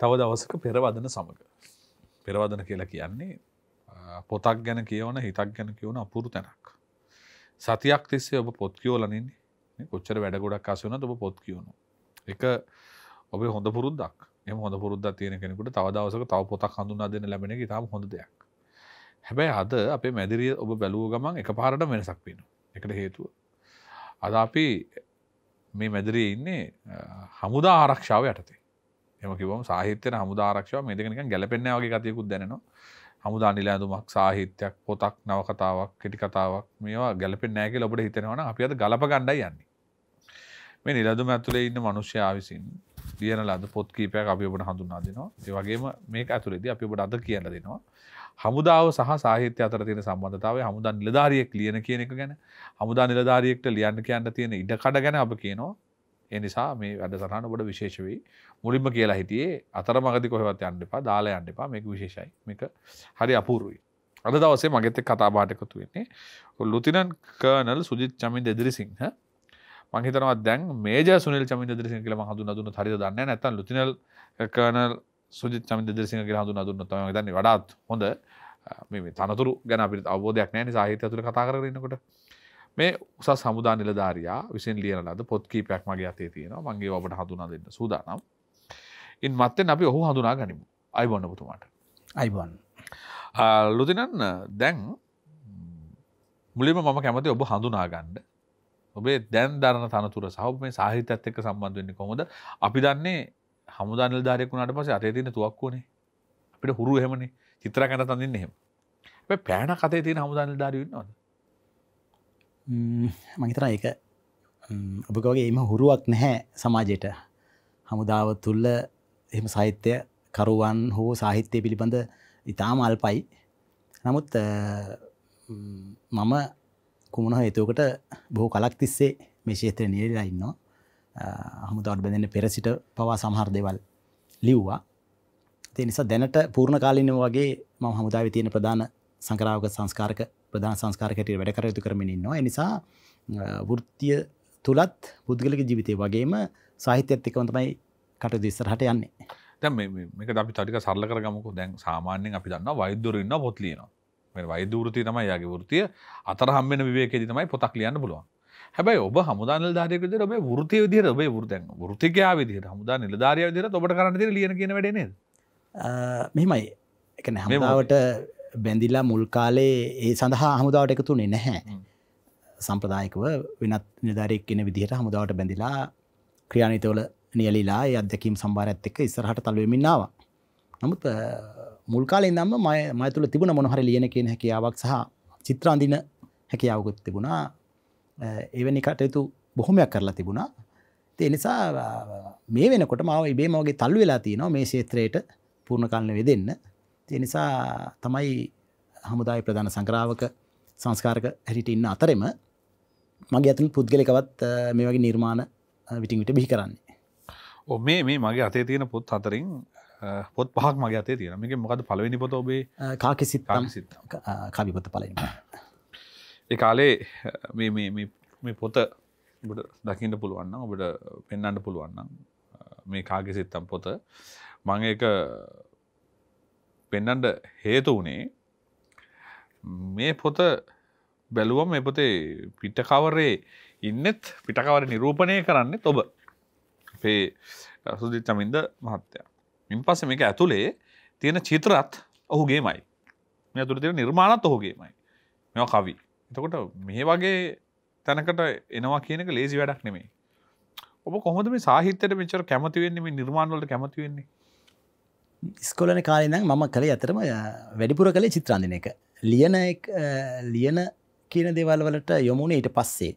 තව දවසක පෙරවදන සමඟ. පෙරවදන කියලා කියන්නේ පොතක් ගැන කියවන හිතක් ගැන කියවන අපුරු තැනක්. සතියක් තිස්සේ ඔබ පොත් කියෝලනින්නේ කොච්චර වැඩගොඩක් අසුන ඔබ පොත් කියවුණු. එක ඔබේ හොඳ පුරුද්දක් එම හොඳ පුරුද්ද තියෙන කෙනෙකුට තවදවසක තව පොතක් හඳුනා දෙන්න ලැබෙන තාම හොඳ දෙයක්. හැබැයි අද අපේ මැදිරිය ඔබ බැලූ ගමන් එක පාරට වෙනසක් වෙන. එකට හේතුව. අද අපි මේ මැදිරිය ඉන්නේ හමුදා ආරක්ෂාව යටතේ. එම කිවම සාහිත්‍යන හමුදාරක්ෂව මේ දෙකනික ගැලපෙන්න්නේ වගේ ගතයකුත් දැනවා හමුදා නිලෑඳුමක් සාහිත්‍යයක් පොතක් නවකතාවක් කෙටිකතාවක් මේවා ගැලපෙන් නෑක ලොබට හිතෙනවන අපි අද ගලප ගණ්ඩ යන්නේ මේ නිලදුම ඇතුළේ ඉන්න මනුෂ්‍යා විසින් ලියන ලද පොත් කීපයක් අපි ඔබට හඳුන්නා දෙනවා ඒ වගේම මේක ඇතුළේදී අපි ඔබට අද කියන්න දෙනවා හමුදාව සහ සාහිත්‍ය අතර තියෙන සම්බන්ධතාවය හමුදා නිලධාරියෙක් ලියන කියන එක ගැන හමුදා නිලධාරියෙක්ට ලියන්න කියන්න තියෙන ඉඩකඩ ගැන අප කියනවා එනිසා මේ වැඩසහන ොඩ විශේෂවී මුලින්ම කියලා හිටියේ අතර මගති කොහෙවත් අන්ඩිපා දාලා අන්ඩිපා මේක විශේෂයි මේක හරි අපූරුයි. අද දවසේ මගෙත කතාබාටකතු වෙන්නේ ලුතිනන් කර්නල් සුජිත් චමින් දෙදිරි සිංහ මහිතනවා දැන් මේජ සුනිල් චමින් දෙදිරිසිංහ කියලා හඳු නදුන හරි දන්න නැතන් ලුතිනල් කර්නල් සුජිත් චමින් දෙදිරිසිංහ කියලා හඳු නදුන්න තමයි දන්නේ වඩාත් හොඳ මේ තනතුරු ගැන අපිට අවබෝධයක් නැහැ නිසා සාහිත්‍ය තුළ කතා කරගෙන ඉන්නකොට මේ උස සමුදා නිලධාරයා විසින් ලියන ලද පොත්කීපයක් මගේ අතේ තියෙනවා මගේ ඔබට හඳුනා දෙන්න සූදානම් ඉන් මත්තෙන් අපි ඔහු හඳුනා ගනිමු අයිබොන්න පුතුමාට අයිබොන් ලුතිනන්න දැන් මුලිම මම කැමති ඔබ හඳුනාගන්න ඔබේ දැන් දරන තනතුර සහබ මේ සාහිතත් එක්ක සම්බන්ධ වෙන්නේ කොහොමද අපි දන්නේ හමුදා නිලධාරයෙක් වුණාට පස්සේ අතේ තියෙන තුවක් වනේ අපිට හුරු එහෙමනේ චිත්‍රා කැඳ තඳින්න එහෙම හැබැයි පෑන කතේ තියෙන හමුදා නිලධාරියෝ ඉන්නවද මහිතර එක ඔබකෝගේ එම හුරුවක් නැහැ සමාජයට හමුදාව තුල්ල එම සාහිත්‍යය කරුවන් හෝ සාහිත්‍යය පිළිබඳ ඉතාම අල්පයි නමුත් මම කුමන හේතුවකට බොහෝ කලක් තිස්සේ මේ ශේත්‍රය නිරලා ඉන්නවා හමුදාවට බැඳන්න පෙරසිට පවා සමහර දෙවල් ලිව්වා තිය නිසා දැනට පූර්ණ කාලිනව වගේ ම හමුදාව තියෙන ප්‍රධාන සංකරාවක සංස්කාරක ප්‍රධාන සංස්කාර කැටිය වැඩ කරයුතු කරමින් ඉන්නවා නිසා වෘත්තිය තුළත් පුද්ගලික ජීවිතය වගේම සාහිත්‍යත් එක්කම තමයි කටයුතු ඉස්සරහට යන්නේ. දැන් මේක අපි ටික සරල කරගමුකෝ දැන් සාමාන්‍යයෙන් අපි දන්නවා වෛද්‍යවරු ඉන්නවා පොත් ලියනවා. මේ වෛද්‍ය වෘත්තිය තමයි යාගේ වෘත්තිය. අතර හම් වෙන විවේකයේදී තමයි පොතක් ලියන්න පුළුවන්. හැබැයි ඔබ හමුදා නිලධාරියෙකු විදිහට ඔබේ වෘත්තිය විදිහට ඔබේ වෘතෙන් වෘත්තිකයා විදිහට හමුදා නිලධාරියා විදිහට ඔබට කරන්න තියෙන ලියන කියන වැඩේ නේද? මෙහෙමයි. ඒ කියන්නේ හමුදාවට බැඳිල්ලා මුල් කාලේ ඒ සඳහා හමුදාවට එකතුනේ නැහැ. සම්ප්‍රදායකව වෙනත් නිධාරයක් කෙන විදිහට හමුදාවට බැඳිලා ක්‍රියානිතවල නියලිලා ඒ අධ්‍යකීම් සම්භාරයත් එක්ක ඉස්සරහට තල්වෙමින් ආවා. නමුත් මුල් කාලේ ඉඳන්ම මම මය තුල තිබුණ මොන හරි ලියන කියන හැකියාවක් සහ චිත්‍ර අඳින හැකියාවකුත් තිබුණා. එවැනි කටයුතු බොහොමයක් කරලා තිබුණා. ඒ නිසා මේ වෙනකොට මාව ඉබේම වගේ තල්ලු වෙලා තියෙනවා මේ ක්ෂේත්‍රයට පූර්ණ කල්න වෙදෙන්න. තිය නිසා තමයි හමුදායි ප්‍රධාන සංක්‍රාවක සංස්කාරක හැටිට ඉන්න අතරෙම මගේ ඇතුන් පුද්ගලිකවත් මේ වගේ නිර්මාණ විටිවිට බිහි කරන්නේ. ඔ මේ මේ මගේ අතේ තියෙන පොත් අතරින් පොත් පහක් මගේ අතේ තියෙන මේක මොකද පලවෙනි පොත ඔබේ කාකි සිත් සිත් කවිපොත පලන්න. ඒ කාලේ මේ පොත ඔබට දකිට පුළුවන්න ඔබට පෙන්න්නට පුළුවන්න මේ කාගෙ සිත්තම් පොත මං එක පෙන්නන්ට හේතු වනේ මේ පොත බැලුවම එපතේ පිටකවරේ ඉන්නෙත් පිටකවර නිරූපණය කරන්නේ ඔබ අපේ සුදිච්චමින්ද මහත්තයා මින් පස මේක ඇතුළේ තියෙන චිත්‍රත් ඔහුගේ මයි මේ තුළ තියෙන නිර්මාණත් ඔහුගේ මයි මෙ කවි එතකොට මේ වගේ තැනකට එනවා කියනක ලේසි වැඩක් නෙමේ ඔබ කොහොද මේ සාහිත්‍යයට මෙචර කැමතිවෙන්නේ මේ නිර්මාණවලට කැමතිවෙන්නේ ස්කොලන කාලනම් මම කළ ඇතරම වැඩිපුර කළේ චිත්‍රාන්දින එක ලියන ලියන කියන දේවල් වලට යොමුණ ඊට පස්සේ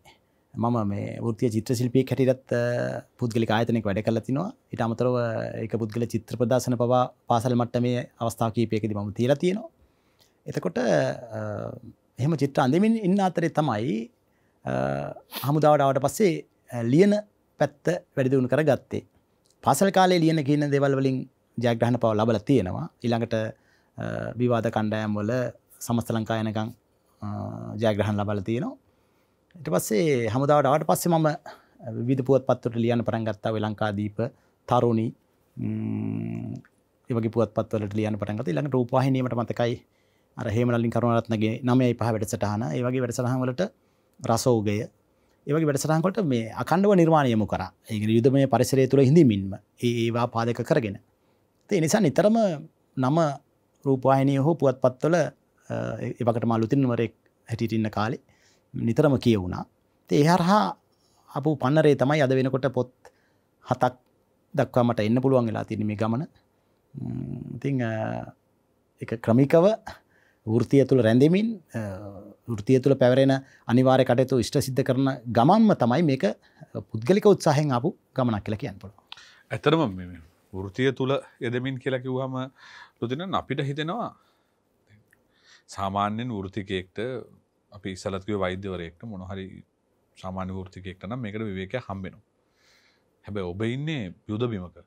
මම මේ ෘතිය චිත්‍ර ශිල්පිය හැටිරත් පුද්ගලි ආයතනෙක් වැඩ කල තිනවා ඉට අමතරව එක පුද්ගල චිත්‍ර ප්‍රදර්ශන පවා පාසල් මට්ට මේ අවස්ථා කීපයකද මම තිීර තියෙනවා එතකොට එහෙම චිත්‍ර අඳමින් ඉන්න අතරේ තමයි හමුදාවටාවට පස්සේ ලියන පැත්ත වැඩිදුණු කර ගත්තේ පාසල් කාලේ ලියන කියන දෙවල් වලින් ජයග්‍රහණ පව ලබල තියෙනවා ඉළඟට විවාද කණ්ඩයම් වල සමස්ත ලංකායනකං ජයග්‍රහන් ලබල තියෙනවා එට පස්සේ හමුදාවට අවට පස්සේ මම විදපුුවත් පත්වට ලියන පරන්ගත්තාව ලංකාදීප තරුණි ඒවගේ පුවත් පත්වලට ලියන පටන්ගත ළඟට උපහිනීමට මතකයි අර හෙමලින් කරුණරත්නගේ නමයි පහ වැඩසටහන ඒවගේ වැඩසටහන්වලට රසෝගය ඒවගේ වැඩසටහන්කොට මේ අකණ්ඩව නිර්මාණයමු කර ඒ යුදම පරිසරය තුළ හිඳමින්ම ඒවා පාදක කරගෙන ඒ නිසා නිතරම නම රූපවාහිනය හෝ පුවත්පත්වල එවකට මල්ලුතින්වරෙක් හැටිටින්න කාලේ නිතරම කියවුණා ඒ හරහා අප පන්නරේ තමයි අද වෙනකොට පොත් හතක් දක්වාමට එන්න පුළුවන් වෙලා තින මේ ගමන ඉතිං එක ක්‍රමිකව වෘතිය තුළ රැඳමින් ෘතිය තුළ පැවරෙන අනිවාරය කටයතු ඉෂ්ට සිද්ධ කරන ගමන්ම තමයි මේක පුද්ගලික උත්සාහෙන් අපපු ගමනක් කියලා කියන්න පුළුව ඇතරම වෘතිය තුළ එදමින් කියලකිවහම ලොතින අපිට හිතෙනවා සාමාන්‍යෙන් වෘතිකයෙක්ට අපි ඉසලත්කව වෛද්‍යවරයෙක්ට මොනහරි සාමාන්‍ය වෘතිකෙක්ට නම් එකට විවේක හම්බෙනවා හැබැ ඔබ ඉන්නේ යුද බිමක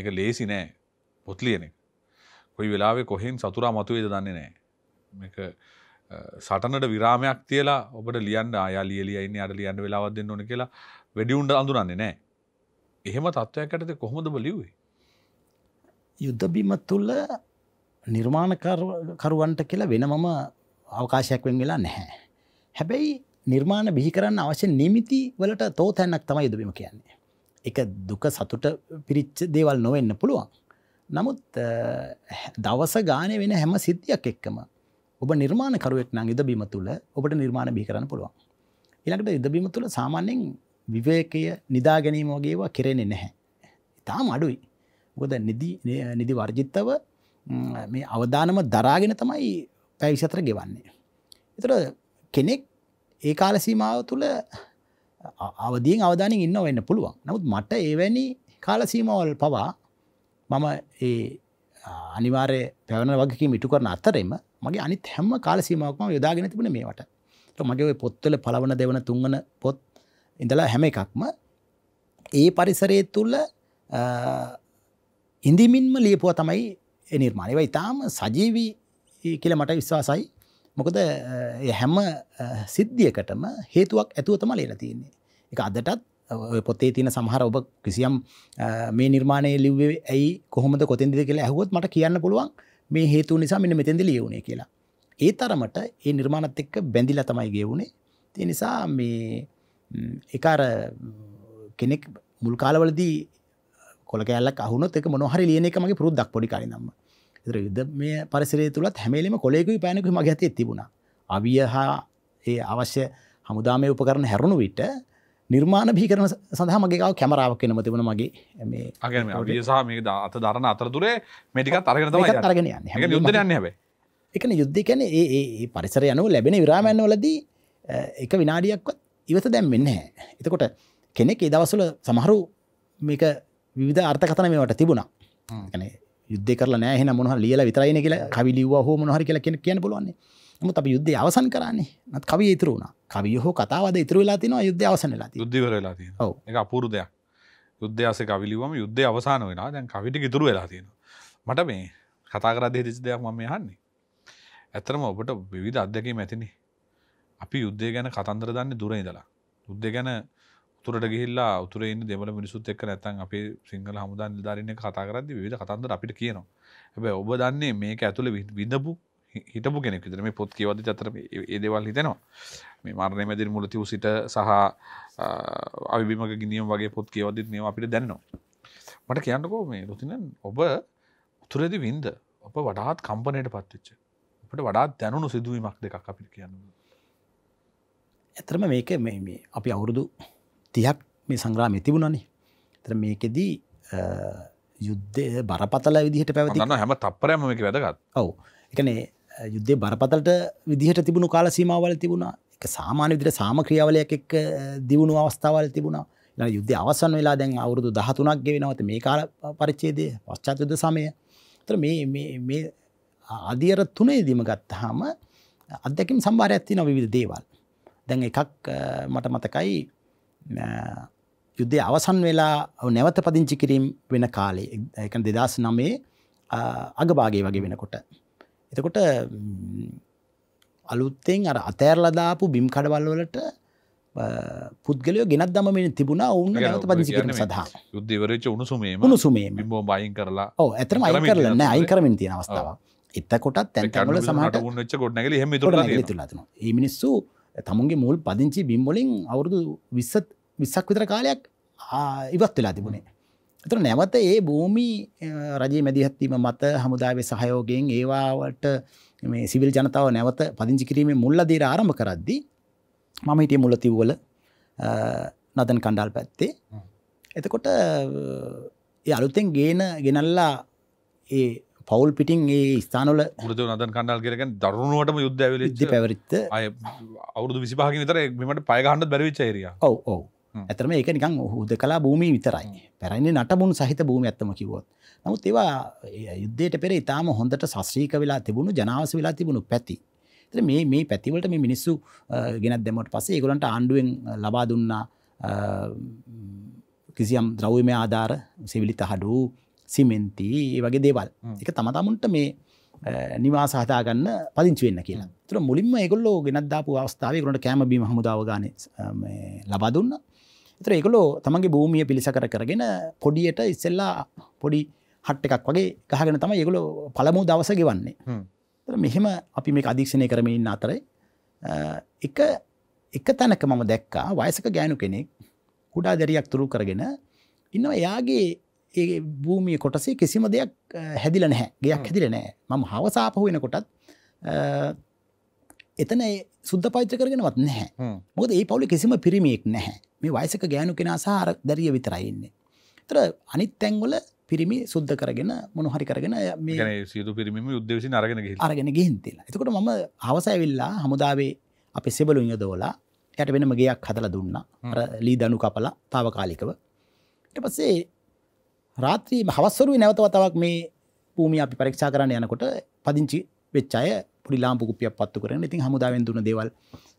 එක ලේසි නෑ පොත්ලියනෙක් කොයි වෙලාවේ කොහෙන් සතුරා මතුවේද දන්නේ නෑ සටනට විරාමයක් තියලා ඔබට ලියන්න අයා ලියලියන්න අට ලියන්න වෙලාවත් දෙන්න ඕන කියලා වැඩිවුන්ට අඳුරන්නේ නෑ එහෙම තත්ත්වයක් ඇටත කොහොමද බලිවේ යුද්ධබිම තුළ නිර්මාණකරුවන්ට කියලා වෙනමම අවකාශයක්වෙන් වෙලා නැහැ. හැබැයි නිර්මාණ බිහි කරන්න අවශ්‍ය නිමිති වලට තෝ තැන්නක් තම යුදබිම කියන්නේ. එක දුක සතුට පිරිච්ච දේවල් නොවෙන්න පුළුවන්. නමුත් දවස ගානය වෙන හැම සිද්ධියක් එක්කම ඔබ නිර්මාණකරුවෙක් නං ඉදබීම තුළ ඔබට නිර්මාණ බිහි කරන්න පුළුවන්. ඉළඟට ඉදබීම තුළ සාමාන්‍යෙන් විවේකය නිදා ගැනීමෝගේවා කෙරෙනෙ නැහැ. ඉතාම අඩුයි. ගොද නිදි වර්ජිත්තව මේ අවධානම දරාගෙන තමයි පැවිසතර ගෙවන්නේ. එතුර කෙනෙක් ඒ කාල සීමාව තුළ අවදියෙන් අවධානින් ඉන්න වෙන්න පුළුවන් නමුත් මට ඒවැනි කාල සීමවල් පවා මම ඒ අනිවාරය පැවන වගේ මිටු කරන අතරෙම මගේ අනිත් හැම කාල සීමාවක්ම යොදාගෙන තිබෙන මේවට මගේ පොත්තල පලවන දෙවන තුන්වන පොත් ඉඳලා හැම එකක්ම ඒ පරිසරය තුළ ඉඳමින්ම ලියපුුව තමයි නිර්මාණයව ඉතාම සජීවී කියල මට විශ්වාසයි මොකද හැම සිද්ධියකටම හේතුවක් ඇතුව තම ලේලා තියන්නේ එක අදටත් පොතේ තින සමහර ඔබ කිසියම් මේ නිර්මාණය ලිව්වේ ඇයි කොහොමද කොතෙන්ද කියලා ඇහුවොත් මට කියන්න පුළුවන් මේ හේතු නිසා මෙන්න මෙතෙන්ද ලියවුණේ කියලා. ඒ තරමට ඒ නිර්මාණත් එක්ක බැඳිලා තමයි ගෙවුණේ. ඒ නිසා මේ එක අර කෙනෙක් මුල් කාලවලදී කොල කෑල්ලක් අහුනොත් එක මොහරි ලියන එක මගේ පුරුද්දක් පොඩි කාරිනම්ම ඉතර යුද්ධ මේ පරිසරය තුළත් හැමලීම කොලෙකුයි පෑනකු මගේ ඇතේ තිබුණා අවිය හා ඒ අවශ්‍ය හමුදාමය උපකරන හැරුණු විට නිර්මාණ භීකරන සඳහ මගේකාව කැමරාවක් කෙනම තිබුණ මගේ මේ අත දරන අතරතුරේ මටික තරගෙන තරගෙන යන්න හැ එක යුද්ධකන ඒ පරිසර යනු ලැබෙන විරාමයන් වලදී එක විනාඩියක්වත් ඉවත දැම් වෙන්න හැ එතකොට කෙනෙක් ඒ දවසුල සමහරු මේක විධ අර්ථකතන මේට තිබුණා න යුද්ධ කරල නෑ මොහ ලියල විතරයින කියලා කවි ලිව හෝ මොහරි කියලා කියෙන කියන පුලුවන්නේ නමුත් අපි යුද්ධ අවසන් කරන්නේ නත් කවිය ඉතුරු වුණ කවිය හෝ කතාවද ඉතුර වෙලා තින යුද්ධ අවසනලා යුද්ධවරලා එක අපූරු දෙයක් යුද්ධාසක කවිලිවම යුද්ධ අවසාන වෙන දැන් කවිට ඉතුරු වෙලා තියෙන මට මේ කතාකරදේ තිසි දෙයක් මම යහන්නේ ඇත්තරම ඔබට විවිධ අධ්‍යකීම ඇතිනේ අපි යුද්ධය ගැන කතන්දර දන්න දුර ඉදලා යුද්ධ ගැන උතුරට ගිල්ලා උතුරෙන් දෙමල මිනිසුත් එක් නැතන් අප සිංහල හමුදා නිධාරන්න කතා කරදදි විධ කතන්දර අපිට කියනවා. හැබැ ඔබ දන්නේ මේක ඇතුළ විඳපු හිටපු කෙනෙක් විතර මේ පොත් කියවද අතර ඒදේවල් හිතෙනවා මේ මරණය මැදිර මුලතිව සිට සහ අවිබිම ගිනියම් වගේ පොත් කියවදත් නව අපිට දැන්නවා මට කියන්නකෝ මේ ලොතිනන් ඔබ උතුරෙදි වින්ද ඔබ වඩාත් කම්පනයට පත්වෙච්ච අපට වඩාත් දැනුණු සිදුවීමක් දෙකක් අපිට කියන්න ඇතරම මේක මේ අපි අවුරුදු තියක් මේ සංග්‍රාමය තිබුණනේ තර මේකෙදී යුද්ධය බරපතල විදිහට පැවති හැම තපරම එක වැදගත් ඔවු එකනේ යුද්ධේ බරපතලට විදිහට තිබුණු කාල සීමාවල තිබුණා එක සාමාන්‍ය විදිර සාම ක්‍රියාවලයක් එක් දියුණු අවස්ථාවල් තිබුණා යුද්ධ අවසන් වෙලා දැන් අවුරුදු දහතුනක් ගෙවෙනවත මේ කාල පරිච්චේදය පශ්චාත් යුද සමය තර මේ අධියර තුනේදීම ගත්තහම අදැකින් සම්භාරයක්ත්ති නොවිවිධ දේවල් දැන් එකක් මට මතකයි යුද්ධය අවසන් වෙලා නැවත පදිංචි කිරීම් වෙන කාලේ එක දෙදස් නමේ අගභාගේ වගේ වෙනකොට. එතකොට අලුත්තෙන් අර අතෑරලදාපු බිම් කඩවල්වලට පුද්ගලය ගෙනත් දම මෙ තිබුණා ඔවුන් ගත පදිසිකිරීම සඳහා යුද්ධවරච උණුසුමේ උණුසුමේ බයින් කරලා ඕ ඇතරම අයි කරලන්න අයින් කරමින් තියෙන අවස්ථාව එතකොටත් තැන්කමල සමහට උච්ච ගොඩ්නගල හෙම තුළ තුළන ඒ මිනිස්සු තමුන්ගේ මුල් පදිංචි බිම්බොලින් අවුරුදු විස්සත් විස්සක් විතර කාලයක් ඉවත් වෙලා තිබුණේ. එතුර නැවත ඒ භූමි රජයේ මැදිහත්වීම මත හමුදාවේ සහයෝගයෙන් ඒවාවට මේ සිවිල් ජනතාව නැවත පදිංචි කිරීමේ මුල්ලදීර ආරම කරද්දි මම හිටිය මුල තිව්වල නදන් කණ්ඩාල් පැත්තේ එතකොට අලුතෙන් ගේන ගෙනල්ලා ඒ පවල් පිටින් ඒ ස්ථානල ෘතු නදන් කණඩල් කරගෙන දරුණුවටම යුද්ධ ඇවිල පැවරිත්ත අය අවුදු විසිපාග විතර මෙමට පයගහන්න බැරිවිච්චේරිය ඔව ඔව ඇතරම ඒක නිකං හුද කලා භූමී විතරයි පැරන්නේ නටබුන් සහිත භූම ඇත්තම කිවොත් නමුත් ඒවා යුද්ධයට පෙර ඉතාම හොඳට සස්්‍රීක වෙලා තිබුණු ජනාවස වෙලා තිබුණු පැති මේ මේ පැතිවලට මේ මිනිස්සු ගෙනත් දෙමට පසේ ගොලන්ට ආණ්ඩුවෙන් ලබා දුන්නා කිසියම් ද්‍රව්‍යම ආධාර සිවිලි තහඩු සිමෙන්ති වගේ දේවල් එක තමතමුන්ට මේ නිවාස හතාගන්න පදිංචි වෙන්න කියලා තුර මුලින්ම එකගොල්ලෝ ගෙනත්දාපු අවස්ථාවකට කෑමබීම හමුදාවගාන ලබා දුන්න එතර එකලෝ තමගේ භූමිය පිළිසකර කරගෙන පොඩියට ඉස්සෙල්ලා පොඩි හට්ට එකක් වගේ ගහගෙන තම ඒගොලො පළමු දවස ගෙවන්නේ මෙහෙම අපි මේ අධීක්ෂණය කරමින් අතරයි එක එක තැනක මම දැක්කා වයසක ගෑනු කෙනෙක් කුඩා දැරියක් තුරු කරගෙන ඉන්නවා එයාගේ ඒ භූමිය කොටසේ කිසිම දෙයක් හැදිල නැහැ ගයක් හැදිල නෑ මම හවසාපහ වෙන කොටත් එතන සුද්ද පෛත්‍ර කරගෙනවත් නැහැ මොද ඒ පවුලි කිසිම පිරිමියෙක් නැහැ මේ වයිසක ගෑනු කෙන සාර දරිය විතරයින්නේ තර අනිත් තැන්වල පිරිමි සුද්ද කරගෙන මොනහරි කරගෙන සිදු පිරිම උද්දේශ අරගෙන අරගෙන ගහින්තෙල එතකොට මම හවසඇවිල්ලා හමුදාවේ අපි සෙබලුන් යොදෝලා යට වෙනම ගේයක් හදල දුන්න අර ලී දනු කපලා තාවකාලිකව ට පස්සේ රාත්‍රී හවස්සරුව නැවතවතාවක් මේ පූමි අපි පරීක්ෂා කරන්න යනකොට පදිංචි වෙච්චාය පුරිලාම්පු කුපියක් පත්තු කරන ඉතින් හමුදාවෙන් දුන දේවල්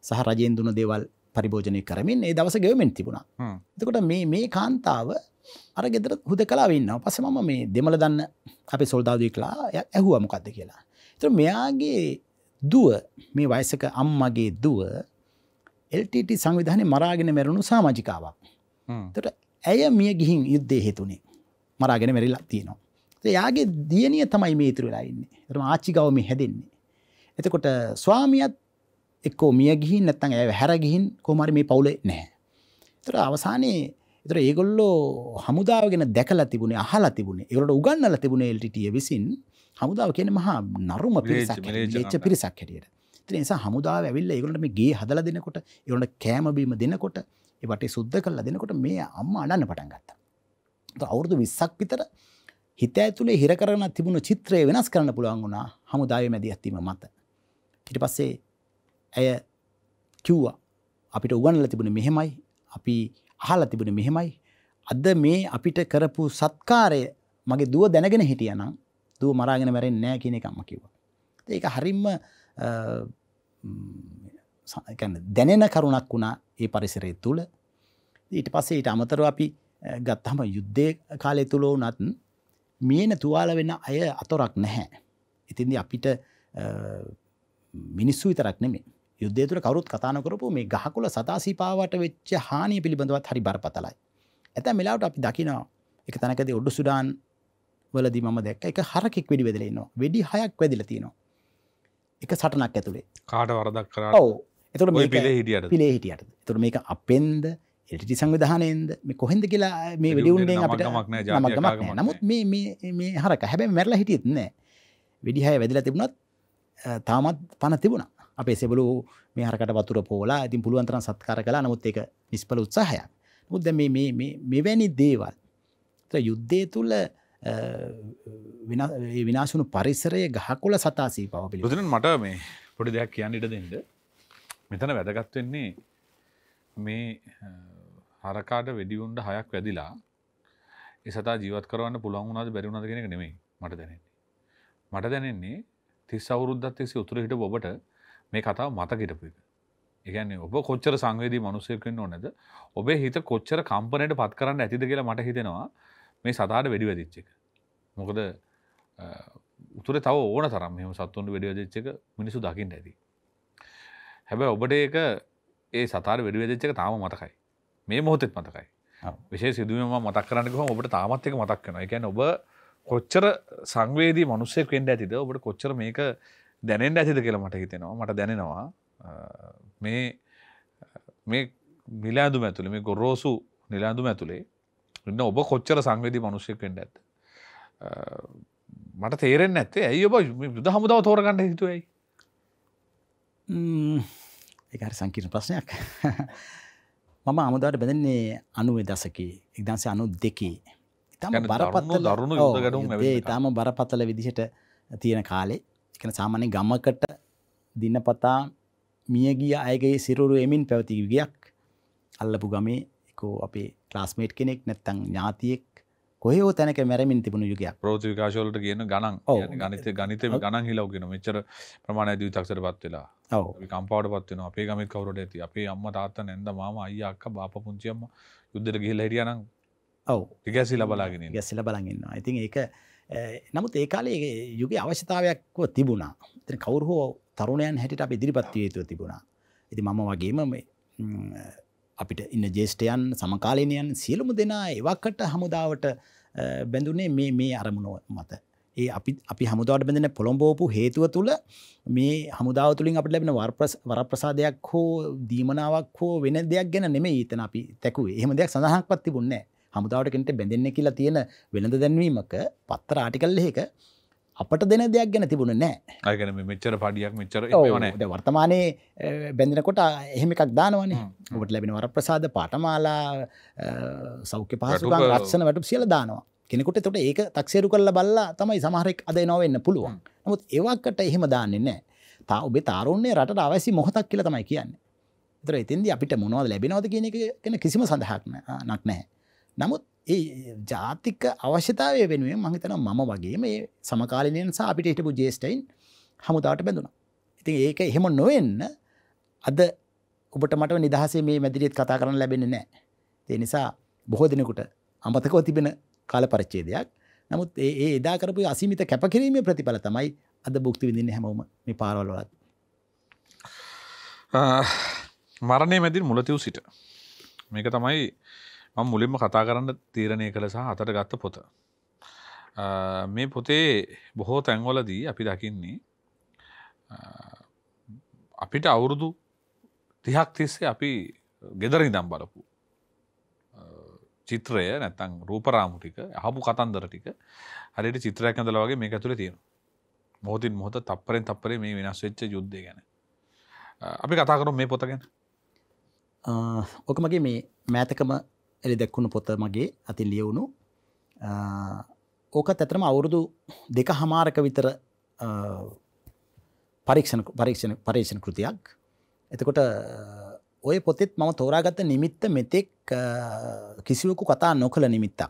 සහ රජයෙන් දුන දේවල් පරිභෝජනය කරමින් ඒ දවස ගෙවමෙන් තිබුණා එතකොට මේ මේ කාන්තාව අර ගෙදර හුද කලාවෙන්න පස මම මේ දෙමළ දන්න අපි සොල්දාදී කලා ඇහුව මොකක්ද කියලා එත මෙයාගේ දුව මේ වයසක අම්මගේ දුව LTT සංවිධානය මරාගෙන මැරුණු සාමාජිකාවක් තට ඇය මිය ගිහින් යුද්ධය හේතුනේ මරාගෙන මැරිල්ලා තියෙනවා. යාගේ දියනිය තමයි මේතුරලාඉන්නේ තරම ආච්චිගවම හැදෙන්නේ. එතකොට ස්වාමියත් එක්කෝ මිය ගිහි නැත්තන් ඇ හැරගිහින් කෝමරි මේ පවුල නැහැ. තර අවසානයේ එතර ඒගොල්ලෝ හමුදාවගෙන දැකලා තිබුණේ අහලා තිබුණේ ඒවට උගන්නල තිබුණේ එල්ටිය විසින් හමුදාව කියන මහා නරුම පිරිසක් ච පිරිසක් හැටියට තිනිසා හමුදාව ඇවිල්ල ඒගොලට මේ ගේ හදල දෙනකොට ඒවට කෑමබීම දෙනකොට ඒවට සුද්ද කරලා දෙනකොට මේ අම්ම අඩන්න පටන් ගත්තා අවුරුදු විස්සක් විතර හිත ඇතුළේ හිර කරන තිබුණු චිත්‍රය වෙනස් කරන්න පුළුවන් වුණා හමුදාය මැදි ඇත්වීම මත. ඊට පස්සේ ඇය කිව්වා අපිට උගන්නලා තිබුණ මෙහෙමයි අපි අහලා තිබුණ මෙහෙමයි අද මේ අපිට කරපු සත්කාරය මගේ දුව දැනගෙන හිටිය නම් දුව මරාගෙන මැරෙන් නෑ කියන එකම කිව්වා. ඒක හරිම්ම දැනෙන කරුණක් වුණා ඒ පරිසරය තුළ ඊට පස්සේ ඊට අමතරව අපි ගත්තහම යුද්ධය කාලය තුළෝ නත් මියන තුවාල වෙන්න අය අතොරක් නැහැ. ඉතින්දි අපිට මිනිස්සු විතරක් නෙමේ යුද්ධය තුර කවරුත් කතානකරපු මේ ගහකුල සතාසිපාවට වෙච්ච හානිය පිළිබඳවත් හරි බරපතලයි. ඇත මෙලාට අපි දකිනවා එක තැනකද ඔඩු සුඩාන් වලදි ම දැක් එක හරකෙක් වැඩි වෙදලෙන්නවා වැඩි හයක් වැදිල තියෙනවා. එක සටනක් ඇතුළේ කාට වරදක් කර ඔව එතුට පිලේ හිටියට තුර මේක අපෙන්ද එටි සංවිධානයෙන්ද මේ කොහෙද කියලා මේ වැඩිවුන්ඩෙන් අපට මක්න නමුත් මේ හරක හැබැ මැරලා හිටියත් නෑ වෙඩිහය වැදිල තිබුණත් තාමත් පණ තිබුණා අපේ සෙබලු මේ හරකට වතුර පෝලා ඇතින් පුළුවන්තරන් සත්කාර කලා නමුත් ඒක නිස්පල උත්සාහයක් මුද මෙවැනි දේවල් යුද්ධය තුළ විනාශුණු පරිසරය ගහකොල සතාසී පවපිලි බුදුන මට මේ පොඩි දෙයක් කියන්නට දෙන්න මෙතන වැදගත්වෙන්නේ මේ හරකාට වෙඩිවුන්ඩ හයක් වැදිලා ඒ සතා ජීවත් කරවන්න පුළුවන් වුණාද බැරි වුණාද කියන එක නෙමෙයි මට දැනෙන්නේ මට දැනෙන්නේ 30 අවුරුද්දක් තිස්සේ උතුර හිටපු ඔබට මේ කතාව මතක හිටපු එක. ඒ කියන්නේ ඔබ කොච්චර සංවේදී මිනිසෙක් වෙන්න ඕනද ඔබේ හිත කොච්චර කම්පනයට පත් කරන්න ඇතිද කියලා මට හිතෙනවා මේ සතාට වෙඩි වැදිච්ච එක. මොකද උතුර තව ඕන තරම් මෙම සත්තුන්ට වෙඩි වැදිච්ච එක මිනිස්සු දකින්න ඇති. හැබැයි ඔබට ඒක ඒ සතාට වෙඩි වැදිච්ච එක තාම මතකයි. මේ මොහොතෙත් මතකයි විශේ සිදුවම මතක් කරන්නක ඔබට තාමත්ක මතක්කන එකැන ඔබ කොච්චර සංවේදී මනුස්සෙක් වෙන්ඩ ඇතිද ඔබට කොච්චර මේක දැනෙන්ට ඇතිද කියලා මට හිතෙනවා මට දැනෙනවා මේ මේ මිලාදුම ඇතුළේ මේ ගොරෝසු නිලාඳුම ඇතුළේ ඉන්න ඔබ කොච්චර සංවේදී මනුෂ්‍යයක් වෙන්ඩ ඇත මට තේරෙන් ඇත්තේ ඇයි ඔබ යුද හමුදාව තෝරගන්න හිතුවයි ඒ සංකීන ප්‍රශ්නයක් මම අමුදාට බැඳන්නේ අනුවේ දසකේ එක්දන්සේ අනු දෙකේ. ඉතාම බරපත්තල දරුණු ගඩුම් ඒ ඉතාම බරපතල විදිහට තියෙන කාලේ එකන සාමාන්‍ය ගමකට දිනපතා මියගිය අයගේ සිරුරු එමින් පැවතිගයක් අල්ලපු ගමේ එකෝ අපේ ක්ලාස්මේට් කෙනෙක් නැත්තං ඥාතියෙක් කොයෝ තැනක මැරමින් තිබුණු යුගයක් ප්‍රෘති විකාශවලට කියන ගණන් ගනිත ගනිත ගණන් හිලවගෙන මෙච්චර ප්‍රමාණ ඇදී තක්සට පත් වෙලා ඔව කම්පාවට පත් වෙනවා අපේ ගමෙත් කවුරුට ඇති අපේ අම්ම තාත්තා නැන්ද මාම අයියා අක්කා බාපා පුංචි අම්මා යුද්ධෙට ගිහිල්ලා හිටියානම් ඔව් ගැසිලා බලාගෙන ගැසිලා බලන් ඉන්නවා ඉතින් ඒක නමුත් ඒ කාලේ යුගයේ අවශ්‍යතාවයක්ව තිබුණා ඉතින් කවුරු හෝ තරුණයන් හැටියට අපි ඉදිරිපත් විය යුතු තිබුණා ඉතින් මම වගේම අපිට ඉන්න ජේෂ්ඨයන් සමකාලීනයන් සියලුම දෙනා එවකට හමුදාවට බැඳුනේ මේ මේ අරමුණුව මත. ඒ අපි අපි හමුදාවට බැඳෙන පොළොඹෝපු හේතුව තුළ මේ හමුදාව තුළින් අපට ලැබෙන වර්ප්‍රස් වරප්‍රසාදයක් හෝ දීමනාවක් හෝ වෙන දෙයක් ගැන නෙමෙයි ඊතන අපි තැකුවේ. එහෙම දෙයක් සඳහක්වත් තිබුණේ නැහැ. හමුදාවට කෙනෙක් බැඳෙන්නේ කියලා තියෙන වෙළඳ දැන්වීමක පත්තර ආටිකල් එකක අපට දෙන දෙයක් ගැන තිබුණ නෑ අයගෙන මෙච්චර පඩියක් මෙච්චර වර්තමානයේ බැඳෙනකොට එහෙම එකක් දානවනේ ඔබට ලැබෙන වර ප්‍රසාද පාටමාලා සෞඛ්‍ය පහසුකම් රක්ෂණ වැටු සියල දානවා කෙනෙකුට තොට ඒක තක්සේරු කරල බල්ලා තමයි සමහරෙක් අද නොවෙන්න පුළුවන් නමුත් ඒවක්කට එහෙම දාන්නේ නෑ තා ඔබේ තාරුණන්නේ රට අවැසි මොහොතක් කියල තමයි කියන්න තර එතින්දි අපිට මොනවද ලැබෙනවද කියන එක කියෙන කිසිම සඳහක්න නක් නැහැ නමුත් ඒ ජාතික අවශ්‍යතාවය වෙනුවෙන් මහිතන මම වගේ මේ සමකාලනයෙන් සහ අපිට හිටපු ජේස්ටයින් හමුදාවට බැඳුණ. ඉතින් ඒක එහෙම නොවෙන්න අද ඔබට මට නිදහසේ මේ මැදිරියත් කතා කරන්න ලැබෙන නෑ. ඒ නිසා බොහෝ දෙනෙකුට අමතකව තිබෙන කාල පරච්චේදයක් නමුත් ඒ එදා කරපු අසිමිත කැපකිරීමේ ප්‍රතිඵල තමයි අද භුක්ති විඳින්න හැමෝම මේ පාරවල්ලත්. මරණය මැදින් මුලතිව් සිට. මේක තමයි මං මුලින්ම කතා කරන්න තීරණය කළ සහ අතට ගත්ත පොත. මේ පොතේ බොහෝ තැන්වලදී අපි දකින්නේ අපිට අවුරුදු තිහක් තිස්සේ අපි ගෙදරනි දම් බලපු චිත්‍රය නැතන් රූපරාමු ටික හපු කතන්දර ටික හරියට චිත්‍රයක් ඇඳල වගේ මේ ඇතුළ තියෙන මොහතින් මොහොත තපරෙන් තපරේ මේ වෙනස් වෙච්ච යුද්ධ ගැන අපි කතා කරු මේ පොත ගැන ඕක මගේ මේ මෑතකම එලි දැක්වුණු පොත මගේ අති ලියවුණු ඕකත් ඇතරම අවුරුදු දෙක හමාරක විතර පරීක්ෂණ පරීක්ෂණ පරීක්ෂණ කෘතියක් එතකොට ඔය පොතෙත් මම තෝරාගත්ත නිමිත්ත මෙතෙක් කිසිවකු කතා නොකළ නිමිත්තක්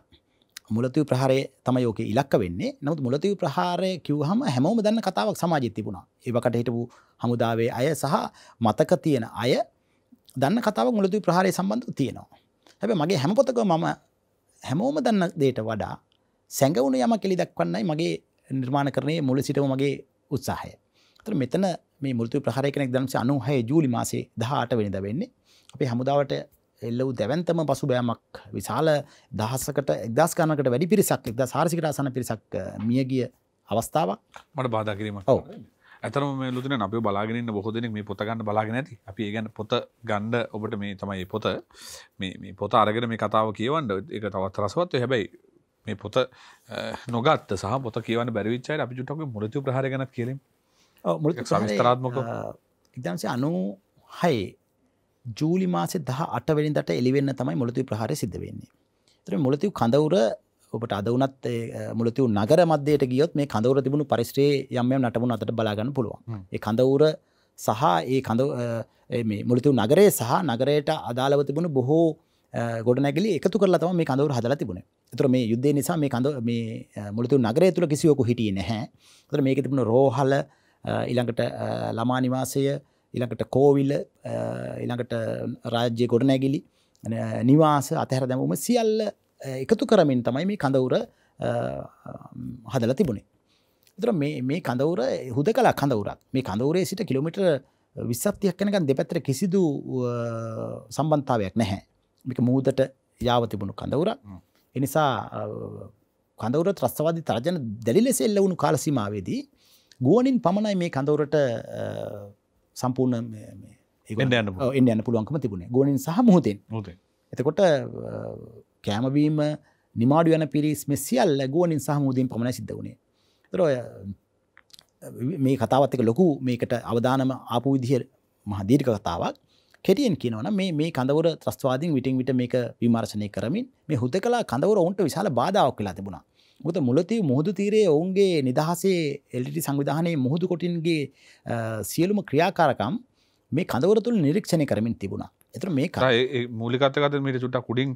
මුලතිව ප්‍රහාරය තම යෝක ඉලක්ක වෙන්නේ නමුත් මුලතිව ප්‍රහාරය කිව්හම හැමෝම දන්න කතාවක් සමාජෙත් තිබුණා ඒවකට හිටපු හමුදාවේ අය සහ මතක තියෙන අය දන්න කතාව මුලතිව ප්‍රහාරය සම්බන්ධ තියෙනවා හැබැයි මගේ හැම පොතකම මම හැමෝම දන්න දේට වඩා සැඟවුණු යම කෙලි දක්වන්නයි මගේ නිර්මාණකරණයේ මුල සිටම මගේ උත්සාහය. ඒතර මෙතන මේ මෘතු ප්‍රහාරය කෙනෙක් 1996 ජූලි මාසේ 18 වෙනිදා වෙන්නේ. අපේ හමුදාවට එල්ල වූ දැවැන්තම පසුබෑමක් විශාල දහසකට 1000 ගණනකට වැඩි පිරිසක් 1400කට ආසන්න පිරිසක් මියගිය අවස්ථාවක්. මට බාධා කිරීමක්. ඔව්. ඇතරම ලුතින අප බලාගෙනන්න බොහෝදන මේ පොතගන්න බලාගෙන ඇති අපි ගැන පොත ගණ්ඩ ඔබට මේ තමයි පොත මේ පොත අරගෙන මේ කතාව කියවන්ඩ එක තවත් රසවත්ව හැබැයි මේ පොත නොගත් සහ පොත කියවන බැරිවිච්චයි අපි ජුටක මුරතු ප්‍රහරගන කිරීම ස්තරාත්මක ඉදන්සේ අනු හයි ජූලි මාසේ දහ අටවැනි දට එලිවෙන්න තමයි මුලතු ප්‍රහාර සිද්ධ වෙන්නේ තර මුලතිව කඳවුර ඔබට අද වනත් මුලතිව නගර මධ්‍යයට ගියොත් මේ කඳවර තිබුණු පරිස්ට්‍රේ යම්යම් නටබුණ අතට බලාගන්න පුළුවන් ඒ කඳවුර සහ ඒ කඳ මුලතිව නගරේ සහ නගරයට අදාළව තිබුණු බොහෝ ගොඩනැගලි එකතු කරලා තම මේ කඳවර හදලා තිබුණේ. ඒතර මේ යුද්ධය නිසා මේ කඳ මේ මුලතුන් නගරය තුල කිසිවෙකු හිටියේ නැහැ. ඒතර මේකේ තිබුණ රෝහල ඊළඟට ළමා නිවාසය ඊළඟට කෝවිල ඊළඟට රාජ්‍ය ගොඩනැගිලි නිවාස අතහැර දැමීම සියල්ල එකතු කරමින් තමයි මේ කඳවුර හදල තිබුණේ. තර මේ කඳවුර හුද කලා කඳවුරක් මේ කඳවුරේ සිට කිලමිට විස්සත්තියක් කනකන් දෙපැත්‍ර කිසිදු සම්බන්ධාවයක් නැහැ. මේක මූදට යාව තිබුණු කඳවුර. එනිසා කඳවුර ත්‍රස්වාද තරජන දැලිලෙස එල්ල වුණු කාලසිමාවේදී ගුවනින් පමණයි මේ කඳවුරට සම්පූර්ණ එන්න යන්න පුළුවන්කම තිබුණේ ගුවනින් සහ මුහතෙන් එතකොට කෑමවීම නිමාඩු යන පිරිස් මෙ සියල්ල ගුවනින් සහමුදීන් පමණ සිද්ධ වුණේ තරෝය මේ කතාවත්තක ලොකු මේකට අවධානම ආපු විදිහ මහදීර්ක කතාවක් කෙටියෙන් කියනවන මේ මේ කඳවර ත්‍රස්වාදීන් විටින් විට මේක විමර්ශනය කරමින් මේ හුත කලා කඳවර ඔවන්ට විශාල බාධාවක් කියලා තිබුණා ගොත මුලති මුහුදු තීරයේ ඔවුන්ගේ නිදහසේ එල්ටි සංවිධානයේ මුහුදු කොටින්ගේ සියලුම ක්‍රියාකාරකම් මේ කඳවර තුළ නිරීක්ෂණය කරමින් තිබුණා එතර මේ මූලිකතකත මට සුට කුඩින්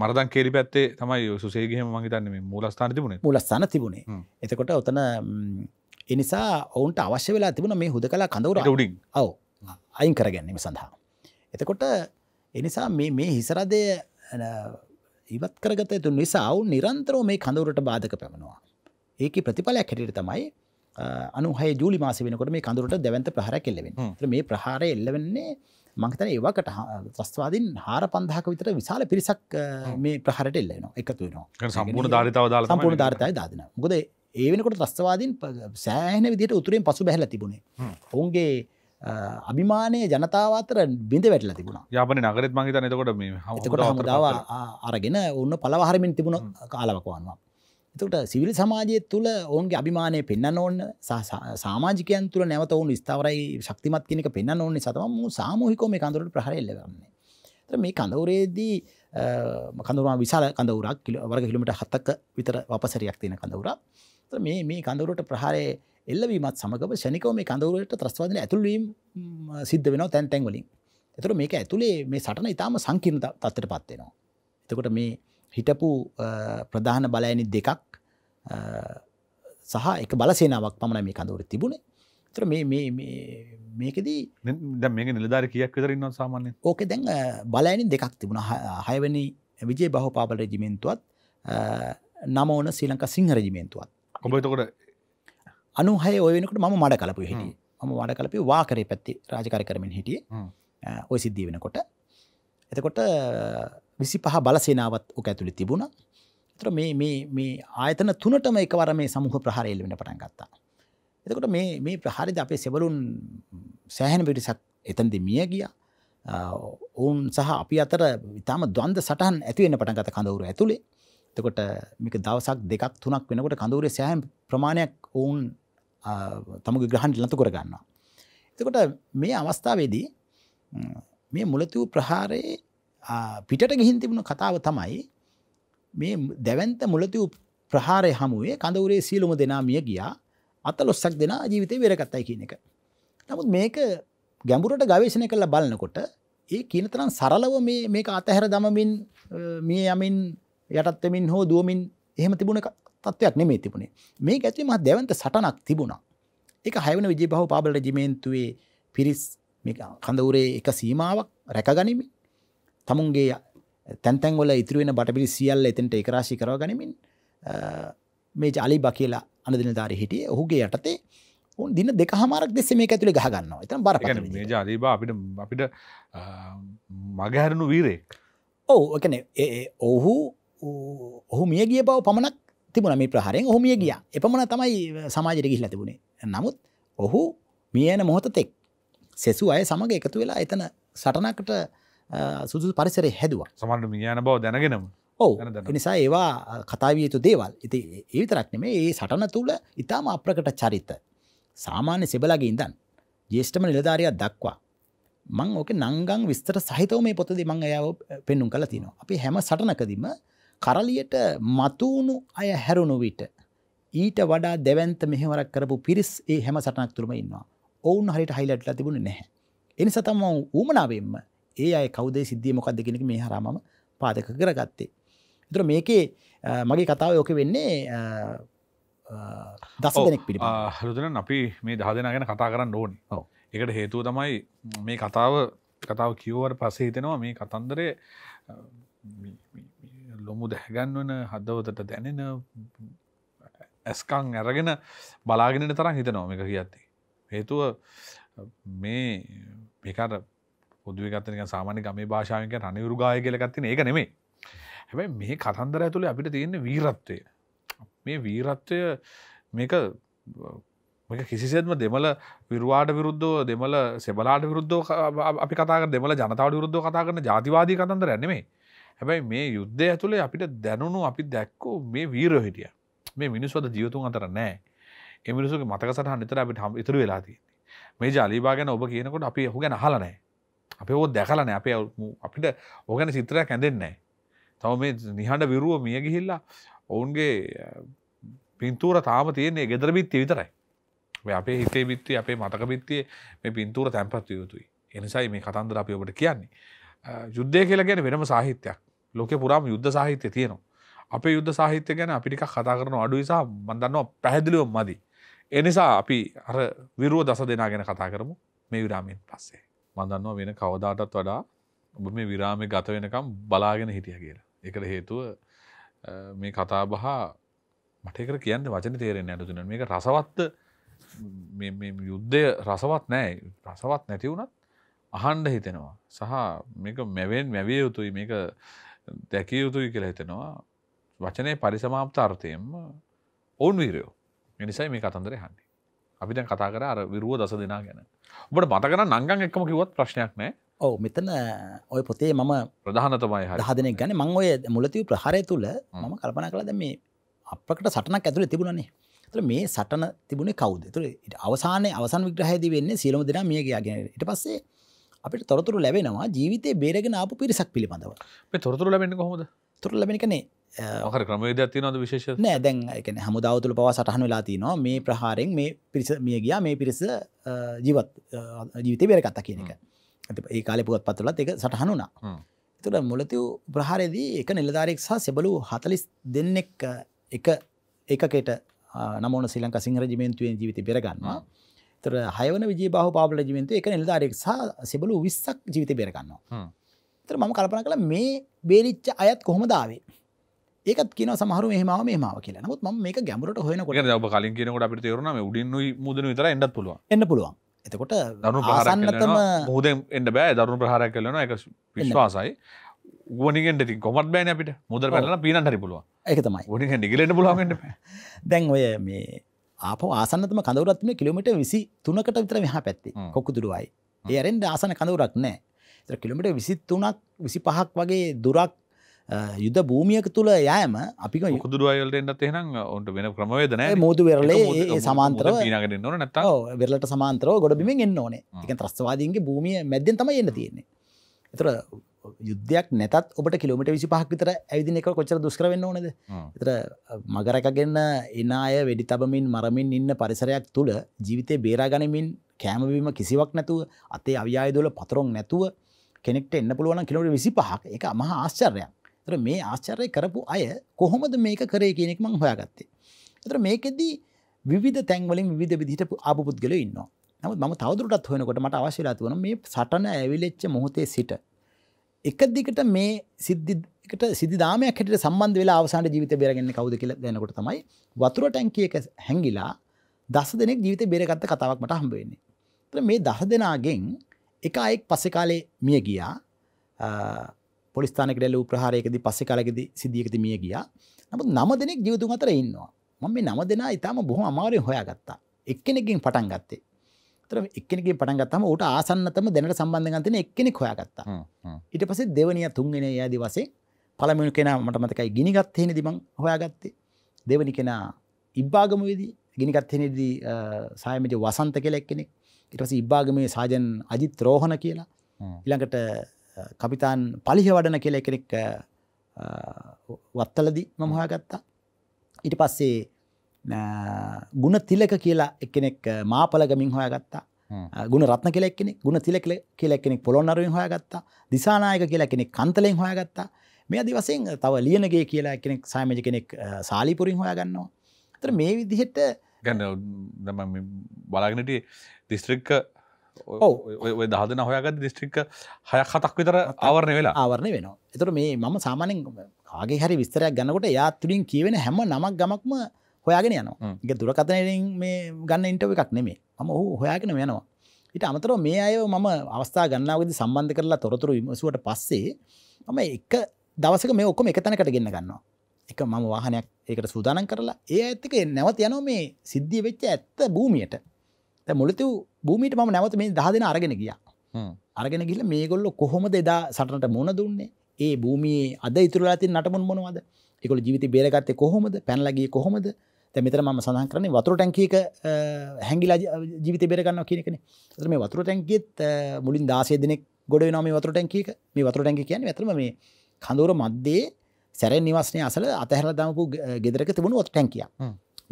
මරදන් කෙරි පැත්තේ තමයි සුසේගහම මහිතන්න මේ මූලස්ථාන තිබුණේ මුලස්ථාන තිබුණේ එතකොට ඔතන එනිසා ඔවුන්ට අවශ්‍ය වෙලා තිබුණ මේ හුද කලා කඳවර උඩින් ඔව අයින් කරගැන්නීම සඳහා. එතකොට එනිසා මේ හිසරදය ඉවත් කරගත යුතු නිසා ඔවු නිරන්තරෝ මේ කඳවරට බාධක පැමනවා. ඒක ප්‍රතිඵලයක් හැටියට තමයි අනුහය ජූලි මාස වෙනකොට මේ කඳුරට දැවන්ත ප්‍රහර කෙල්ලවෙන් මේ ප්‍රහාර එල්ලවෙන්නේ මංතන ඒවකට ත්‍රස්වාදින් හාර පන්දහක විතර විශාල පිරිසක් මේ ප්‍රහට එල්ලන එකතුවෙනවා සම්පූර්ණ ධරිතාව දාල සම්පූර්ණ ධර්තය දාදන ගොද ඒ වෙනකොට ත්‍රස්වාදින් සෑහන විදිට උතුරෙන් පසු බැහල තිබුණේ ඔවුන්ගේ අභිමානය ජනතාවතර බිඳ වැටල තිබුණ යපන නගරත් මහිත නතකොට මේ හකට හමුදාව අරගෙන ඔන්න පලවහරමින් තිබුණ කාලවකවන්නවා එතකට සිවිල් සමාජය තුළ ඔවන්ගේ අභිමානය පෙන්න්න ඕන්න සාමාජිකයන් තුළ නැවත ඔවුන් ස්ථාවරයි ශක්තිමත් කෙනෙක පෙන්න්න ඕන්න සතම සාමූහිකෝ මේ කඳුරට ප්‍රහරල්ලගන්නේ. ත මේ කඳවරේදී කඳුරවා විශාල කඳවරක් වර්ග කිලමට හත්තක විතර වපසරයක් තියෙන කඳවර මේ මේ කඳවරට ප්‍රහාරය එල්ලවීමත් සමඟ ෂනිකෝ මේ කඳවරට ත්‍රස්වාදන ඇතුල්වීම සිද්ධ වෙන තැන් තැන්වලින් එතුර මේක ඇතුළේ මේ සටන ඉතාම සංකීර්ණ තත්තට පත්වෙනවා. එතකොට මේ හිටපු ප්‍රධාන බලයනි දෙකක් සහ එක බලසේනාවක් පමණ මේ කඳවර තිබුණේ තර මේකදී දැ නිලධාර කියක් විතරන්න සාමාන්‍ය ඕක දැන් බලයනි දෙකක් තිබුණ හයවැනි විජේ බහෝපාබල රජිමෙන්න්තුවත් නමෝන සීලංක සිංහ රජිමෙන්න්තුවත් ඔබතකොට අනු හය ඔයනකට ම මඩ කලපු හිටිය ම වඩ කලපි වාකරේ පැත්ති රාජකාර කරමින් හිටිය ඔය සිද්ධී වෙනකොට එතකොට විසි පහ බලසේනාවත් ඕක ඇතුළි තිබුණ තර මේ ආයතන තුනටම එකවර මේ සමුහ ප්‍රහාරයල් වෙන පටන් ගත්තා. එතකොට මේ ප්‍රහාරිද අපේ සෙවලුන් සෑහන පිටිසක් එතන්ද මිය ගිය ඔවුන් සහ අපි අතර ඉතාම දොන්ද සටහන් ඇතිවෙන පටන් ගත කඳවුර ඇතුළේ එතකොට මේක දවසක් දෙකක් තුනක් වෙනකොට කඳවුරේ සෑහන් ප්‍රමාණයක් ඔවුන් තමගේ ග්‍රහන් ලතු කරගන්නවා. එතකොට මේ අවස්ථාවේදී මේ මුලතුූ ප්‍රහාරයේ පිටට ගිහින් තිබුණු කතාව තමයි මේ දැවන්ත මුලති ප්‍රහාරය හමුවේ කඳවරේ සීලුම දෙනා මිය ගියා අත ලොස්සක් දෙනා ජීවිතය වෙරකත්තයි කියන එක. නමුත් මේක ගැඹුරට ගවේශණය කළ බලනකොට ඒ කියනතරම් සරලව මේක අතහැර දමමින් මිය යමින් යටත්තමින් හෝ දුවමින් එහෙම තිබුණ තත්ත්වයක් නෙමේ තිබුණේ මේ ඇතුවීම දැවන්ත සටනක් තිබුණා එක හයවන විජිපහ පාබල රජිමේන්තුවේ පිරිස් කඳවරේ එක සීමාවක් රැකගනිමින් තමුන්ගේ තැන්තැන්වල ඉතුරුවෙන බටපිරි සියල්ල එතෙන්ට එකරාශි කරව ගනිමින් මේ ජලි බ කියලා අනදින ධාරි හිටිය ඔහුගේ යටතේ උන් දින දෙක හමාරක් දෙස මේ ඇතුළ ගහගන්නවා එතන බර ජාලීබ අපිට අපිට මගහැරණු වීරෙක් ඔවු එකන ඔහු ඔහු මිය ගිය බව පමණක් තිබුණ මේ ප්‍රහරෙන් ඔහුමිය ගිය එපමණ තමයි සමාජයට ගිහිලා තිබුණේ නමුත් ඔහු මියන මොහොතතෙක් සෙසු අය සමඟ එකතු වෙලා එතන සටනකට සුදු පරිසරය හැදවා සමන්ට මියන බව දැනගෙනම ඔව නිසා ඒවා කතාවියතු දේවල් ඉති ඒවිතරක්නෙම ඒ සටන තුළ ඉතාම අප්‍රකට චරිත සාමාන්‍ය සෙබලගේ ඉදන් ජේෂ්ටම නිලධාරයක් දක්වා මං ඕක නංගං විස්තර සහිතව මේ පොතද මං ඇයාව පෙන්නුම් කළ තිනවා අපි හැම සටනකදීම කරලියට මතුවුණු අය හැරුණු විට ඊට වඩා දෙවන්ත මෙහෙවරක් කරපු පිරිස් ඒ හැම සටනක් තුරම ඉන්නවා ඔවුන් හරිට හයිලට්ලා තිබුණ නැහැ එනි සතම ඌමනාවෙන්ම ඒ අය කවදේ සිද්ධිය මොකක් දෙගෙනක මේ හරමම පාදක කරගත්තේ. එතුර මේකේ මගේ කතාව යෝක වෙන්නේ දස දෙනෙක් පිට හරුදන අපි මේ දහදෙන ගැන කතා කරන්න ඕනි එකට හේතුව තමයි මේ කතාව කතාව කිව්වට පසේ හිතෙනවා මේ කතන්දරේ ලොමු දැහැගන්වන හදවතට දැනෙන ඇස්කං ඇරගෙන බලාගෙනට තරම් හිතනෝමික කියත්තේ. හේතුව මේ පෙකර උදවිගත්තක සාමානය මේ භාෂාවක රනිවරු ගාය කියලගත්තින ඒක නෙමේ හැබැයි මේ කතන්දර ඇතුළේ අපිට තියෙන වීරත්වය මේ වීරත්වය මේක මේක කිසිසේත්ම දෙමල විරවාට විරුද්ධෝ දෙමල සෙබලාට විරුද්ධෝ අපි කතාක දෙමල ජනතාවට විරුද්ධ කතා කරන ජාතිවාදී කතන්දර ඇනෙමේ හැබැයි මේ යුද්ධය ඇතුළේ අපිට දැනුණු අපි දැක්කෝ මේ වීරෝ හිටිය මේ මිනිස්වද ජීවතුන් අතර නෑ එමිනිසු මතක සටහන් නිතර අපිට හම් ඉතුර වෙලාතිී මේ ජලීබා ගැන ඔබ කියනකොට අපි හු ගැන හලනෑ අප ෝ දැකලන අප අපිට ඕගැන චිත්‍රයක් ඇඳෙන්නෑ තව මේ නිහඬ විරුව මිය ගිහිල්ලා ඔවුන්ගේ පින්තූර තාම තියන්නේ ගෙදරබිත්ති විතරයි අපේ හිතේ බිත්ති අපේ මතක බිත්තිය මේ පින්තූර තැන්පත්ව යුතුයි එනිසයි මේ කතන්දර අපි ඔබට කියන්නේ යුද්ධය කියලා ගැන වෙනම සාහිත්‍යයක් ලෝක පුරාම යුද්ධ සාහිත්‍ය තියෙනවා අපේ යුද්ධ සාහිත්‍ය ගැන අපිටික් කතා කරන අඩුයිසා මන්දන්නවා පැහැදිලිව මදි එනිසා අපි අර විරුව දස දෙනා ගැන කතා කරමු මේ විරාමයෙන් පස්සේ මදන්නවා වෙන කවදාටත් වඩා ඔබ මේ විරාමය ගත වෙනකම් බලාගෙන හිටිය කියලා. එකට හේතුව මේ කතාබහ මටකර කියන්න වචන තේරෙන් ඇතුතුන මේක රසවත්ත යුද්ධය රසවත් නෑ රසවත් නැතිවුණත් අහන්ඩ හිතෙනවා සහ මේක මෙවෙන් මැවිය යුතුයි මේක දැකිය යුතුයි කියලා හිතෙනවා වචනය පරිසමාප්ත අර්ථයෙන්ම ඔවුන් වීරයෝ එනිසයි මේ කතන්දර හන්ඩි අපි දැන් කතා කර අර විරුව දස දෙනා ගැන ඔබට මතකන නංගන් එක්ම කිවත් ප්‍රශ්නයක් නෑ ඕ මෙතන ඔය පොතේ මම ප්‍රධානතමයි හදන ගැන මං ඔය මුලතිව ප්‍රහරය තුළ මම කල්පන කළ දැ මේ අපකට සටනක් ඇතුළ තිබුණනේ තුළ මේ සටන තිබුණේ කවුද තුළ අවසානය අවසන් විග්‍රහයද වෙන්නේ සීලම දෙනා මියගයාගෙන ඉට පස්සේ අපිට තොරතුරු ලැබෙනවා ජීවිතය බේරගෙන ආපු පිරිසක් පිළිබඳව තොරතුරු ලැබෙන කොහොද තුර ලැබෙනකනේ ඕකර ක්‍රමේදයක් තියනද විශේෂ නෑ දැන් එකන හමුදාවතුළ පවා සටහන වෙලාති නවා මේ ප්‍රහාරෙන් මේ පිරිස මිය ගියා මේ පිරිස ජීවත් ජීවිත බෙරකත්ත කියන එක ඇති ඒ කාලෙ පුවත් පත්තුලත් එක සටහනුනා තුළ මුලතිව ප්‍රහාරයේදී එක නිලධාරෙක් සහ සෙබලු හතලිස් දෙන්නෙක් එක එකකට නමුණ සිලංක සිංහර ජිමෙන්තුවෙන් ජීවිත බෙරගන්නවා තර හයවන විජ බහ පාල ජිමෙන්තු එක නිලධාරෙක් සහ සෙබලු විස්සක් ජීවිත බෙරගන්නවා තර මම කල්පන කළ මේ බේරිච්ච අයත් කොහොමදාවේ ඒකත් කියන සහරු මෙහමාව මේමාව කියලා නමුත් ම මේ ගැමරට හයනකොට ඔබ කලින් කියනකොට අපිට තේරුණ උඩින් මුදන විතර එඩත් පුළුව එන්න පුළුවන් එතකොට දරුණු පාසන්නතම මුහද එන්න බෑ දරුණු ප්‍රහාර කරලන එක විශ්වාසයි ගුවනිගෙන්ට ති කොමත් බෑන අපිට මුදර පැලන පිනට හරි පුළුව එක තමයි ගුණිගෙන් ඉගලට පුලුවන්ට දැන් ඔය මේ අප ආසන්නතම කඳවරත්ම කිලමිට විසි තුනකට විතර මෙහා පැත්ති කොක්කුදුරුවයි ඒරෙන්ට ආසන කඳවරක් නෑ කිලමිට විසිත් තුනක් විසි පහක් වගේ දුරක් යුද භූමියක තුළ යෑම අපි කුදුරුවල්ට එන්නත් එෙන ඔන්ට වෙන ක්‍රමවේදන මුතු වෙරලේ සමාන්තර නට වෙරලට සමාන්තර ගොඩබිමෙන් එන්න ඕනේ එක ත්‍රස්වාදීන්ගේ භූමිය මැද්‍යෙන් තම එන්න තියෙන්නේ එතර යුද්ධයක් නැත් ඔබට කිලමට විසි පහක්විතර ඇවිදින එක කොච්චර දුස්කරවෙන්න ඕනද එතර මගරකගන්න එන්න අය වැඩි තබමින් මරමින් ඉන්න පරිසරයක් තුළ ජීවිතය බේරාගනිමින් කෑමවීම කිසිවක් නැතුව අතේ අව්‍යායදල පතරොන් නැතුව කෙනෙක්ට එන්න පුළුවන් කිලට විසි පහක් එක මහ ආශ්චර්යක් තර මේ ආශ්චර්ය කරපු අය කොහොමද මේක කරේ කියනෙක් මං හොයාගත්තේ. එතර මේකෙදී විධ තැන්වලින් විධ විදිට අප පුද්ගල ඉන්න නම ම තවදුරටත් හොයනකොට මට අවශ්‍යලාතු වන මේ සටන ඇවිලෙච්ච මොහොතේ සිට. එක දිගට මේ සිද්ධිකට සිදාමයක් හට සම්බන්ධ වෙලා අවසාට ජීවිත බේරගන්න කවද කියල දැනකොට තමයි වතුර ටැන්කියක හැඟිලා දස දෙනෙක් ජීවිත බේරගත්ත කතාවක් මට හම්බවෙන්නේ. මේ දහ දෙනාගෙන් එක අයෙක් පස්සෙ කාලේ මිය ගියා පොලිස්ථානක ඩැලූ ප්‍රහාරයකදී පස්සේ කාලෙකදී සිද්ධියකදී මිය ගියා. නමුත් නම දෙනෙක් ජීවතුන් අතර ඉන්නවා. මම මේ නම දෙනා ඊටම බොහොම අමාරුවෙන් හොයාගත්තා. එක්කෙනෙක්ගෙන් පටන් ගත්තේ. ඒතර එක්කෙනෙක්ගෙන් පටන් ගත්තාම ඌට ආසන්නතම දැනට සම්බන්ධ ගන්න තියෙන එක්කෙනෙක් හොයාගත්තා. ඊට පස්සේ දෙවනිය තුන්වෙනි යාදී වශයෙන් පළමුවෙනි කෙනා මට මතකයි ගිනිගත් හේනේදී මං හොයාගත්තේ. දෙවනි කෙනා ඉබ්බාගමුවේදී ගිනිගත් හේනේදී සායමිජ වසන්ත කියලා එක්කෙනෙක්. ඊට පස්සේ ඉබ්බාගමේ සාජන් අජිත් රෝහණ කියලා ඊළඟට කපිතාන් පලිහ වඩන කියල එකෙනෙක් වත්තලදි මමහාගත්තා ඉට පස්සේ ගුණ තිලක කියලා එකනෙක් මාපලගමින් හොය ගත්තා ගුණ රත්න කෙලෙක්ෙනෙ ගුණ තිලෙක් කෙලෙක්ෙනෙක් පොළොන්නරුවෙන් හොයගත්තා දිසානායක කියලා කෙනෙක් කන්තලෙන් හොයගත්තා මේ අදි වසෙන් තව ලියනගේ කියලා කෙනෙක් සාමජ කෙනෙක් සාලිපුරින් හොයගන්නවා තර මේ විදිහට ගැන්න දම බලාගෙනට දිස්ත්‍රික්ක ඔය දහදන හොයාගත් දිස්ත්‍රික්ක හයක් හතක් විතර ආවරණය වෙලා ආවරණය වෙනවා එතුර මේ මම සාමානෙන් ආගේ හරි විස්තරයක් ගන්නකොට යා තුළින් කියවෙන හැම නමක් ගමක්ම හොයාගෙන යනවා එක දුරකතනයෙන් මේ ගන්න ඉන්ටව එකක් නෙමේ මම ඔහු හොයාගෙන යනවා ඉට අමතරව මේ අය මම අවස්ථා ගන්නාවද සම්බන්ධ කරලා තොරතුරු විමසුවට පස්සේ මම එක දවසක මේ ඔක්කොම එක තැනකට ගෙන්න්න ගන්නවා එක මම වාහනයක් ඒකට සූදානන් කරලා ඒ ඇත්තක නැවත යනෝ මේ සිද්ධිය වෙච්ච ඇත්ත භූමියට මුලතු භූමිට ම නැවත මේ දහදෙන අරගෙන ගිය අරගෙන ගිල මේගොල්ල කොහොමද එදා සටනට මුණ දුන්නේ ඒ භූමියේ අද ඉතුරලාති නටමුන් මොනවද එකකොල ජීවිත බේරගත්තේ කොහොමද පැනලගේ කොහොමද මෙතර ම සඳහන් කරන වතුර ටැංකක හැගිලා ජීවිත බේරගන්න කියනෙන මේ වතුර ටැන්කෙත් මුලින් දාසේ දෙනෙක් ගොඩ නම වතුර ටැන්කක මේ වතුර ටැන්ක කියන ඇතරම මේ කඳුර මධ්‍යේ සැරෙන් නිවස්නය අසල අතහැර දමපු ගෙදරක තිබුණු ොත් ටැන්කියා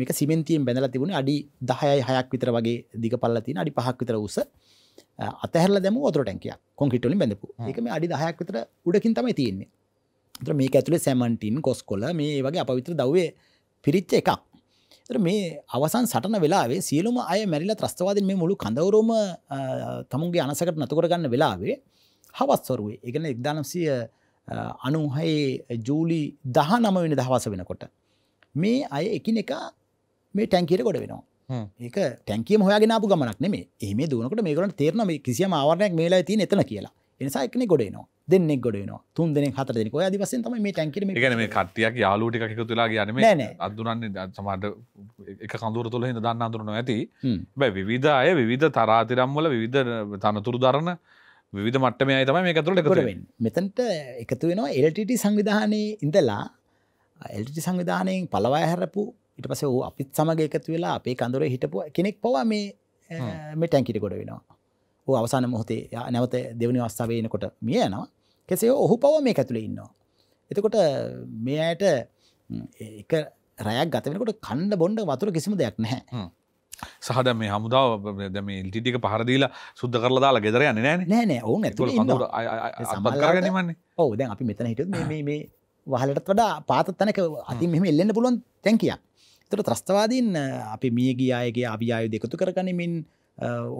මේක සිමෙන්තියෙන් බැඳලා තිබුණ අඩි දහයයි හයක් විතර වගේ දිග පල්ල තියෙන අඩි පහක් විතර උස අතහැරලා දැමුව වතුර ටැංකියක් කොන්ක්‍රීට් වලින් බැඳපු. ඒක මේ අඩි 10ක් විතර උඩකින් තමයි තියෙන්නේ. ඒතර මේක ඇතුලේ සැමන්ටින් කොස්කොල මේ වගේ අපවිත්‍ර ද්‍රව්‍ය පිරිච්ච එකක්. ඒතර මේ අවසන් සටන වෙලාවේ සියලුම අය මැරිලා ත්‍රස්තවාදීන් මේ මුළු කඳවුරම තමුන්ගේ අනසකට නතු කරගන්න වෙලාවේ හවස් වරුවේ. ඒ කියන්නේ 1900 අනුහයේ ජූලි දහ නම වෙන දහවස වෙනකොට. මේ අය එකිනෙකා මේ ටැන්කීර ගොඩ වෙනවා ඒක ටැන්කිය හොයාගෙනපු ගමනක් නෙේ එහම දුවනකට මේකරට තේරන මේ කිසිම ආවරණයක් මේලා ති එතන කියලා එනිසා එකන ගොඩේනවා දෙන්නෙක් ගොඩේනවා තුන් දෙන හතර දෙනෙක ඔය දිවසෙන් තමයි මේ ටැන්කිර ගැන මේ කට්ටියක් යාලුට එකක තුලා ගන නෑ අදුරන්නේ සමට එක කඳුර තුළ හිද දන්න අඳුරන ඇති බැ විවිධ අය විධ තරාතිරම්වල විධ තනතුරු දරන විධ මට්ටම අයි තමයි මේ එකතුරට එකතුරෙන් මෙතන්ට එකතු වෙනවා එල්ටට සංවිධානය ඉඳලා එල්ටි සංවිධානයෙන් පලවා හැරපු ඉට පස වූ අපිත් සමග එකතු වෙලා අපේ කඳුර හිටපු කෙනෙක් පවා මේ මේ ටැන්කිට ගොඩ වෙනවා ඕ අවසාන මොහොතේ නැවත දෙවනි අවස්ථාවයනකොට මිය යනවා කෙසේ ඔහු පව මේ ඇතුළ ඉන්නවා එතකොට මේ අයට එක රැයක් ගතවෙනකොට කණ්ඩ බොන්ඩ වතුර කිසිම දෙයක් නැහැ සහද මේ හමුදාව දැම ඉල්ටිටික පහරදීලා සුද්ද කරලා දාලා ගෙදර යන්න නෑ නෑනෑ ඔවු ඇතුළගනන්නේ ඔවු දැන් අපි මෙතන හිට මේ වහලටත් වඩා පාතත් තැනක අති මෙම එල්ලන්න පුළුවන් තැන්කයක් තොර ත්‍රස්තවාදීන් අපි මියගිය අයගේ අභියායු දෙකතු කරගනිමින්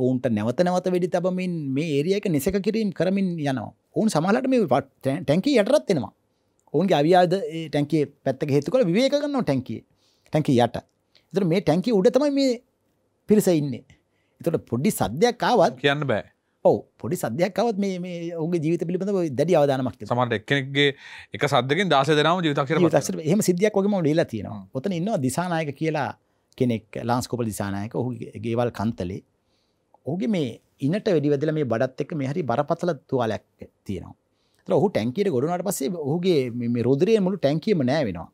ඔවුන්ට නැවත නැවත වෙඩි තබමින් මේ ඒරියක නිසක කිරීම් කරමින් යනවා ඔවුන් සමහලට මේ ටැන්කී යටරත් එෙනවා ඔවුන්ගේ අවියාද ටැන්කේ පැත්තක හේතු කළ විවේක ගන්නවා ටැන්කේ ටැන්කී යට එතර මේ ටැන්කී උඩතමයි මේ පිරිස ඉන්නේ එතට පොඩ්ඩි සද්‍යයක් කාවත් කියන්න බෑ ඔව පොඩි සදයක් අවත් මේ ඔගේ ජීවිත පිළිබඳ දැඩි අවදානමක් සමට එක්කෙනෙක්ගේ එක සදකින් දස දෙනම ජීවිතක්ෂර එහම සිද්ධියක් ොගම ලලා තියෙනවා ඔතන ඉන්නවා දිසානායක කියලා කෙනෙක් ලාංස්කෝපල දිසානායක ඔහු ගේවල් කන්තලේ ඕගේ මේ ඉන්නට වැඩිවදල මේ බඩත් එක් මෙහරි බරපතල තුවාලයක් තියෙනවා ඔහු ටැන්කට ගොඩුනට පසේ ඔහුගේ මේ රෝදරය මුළු ටැන්කීම නෑ වෙනවා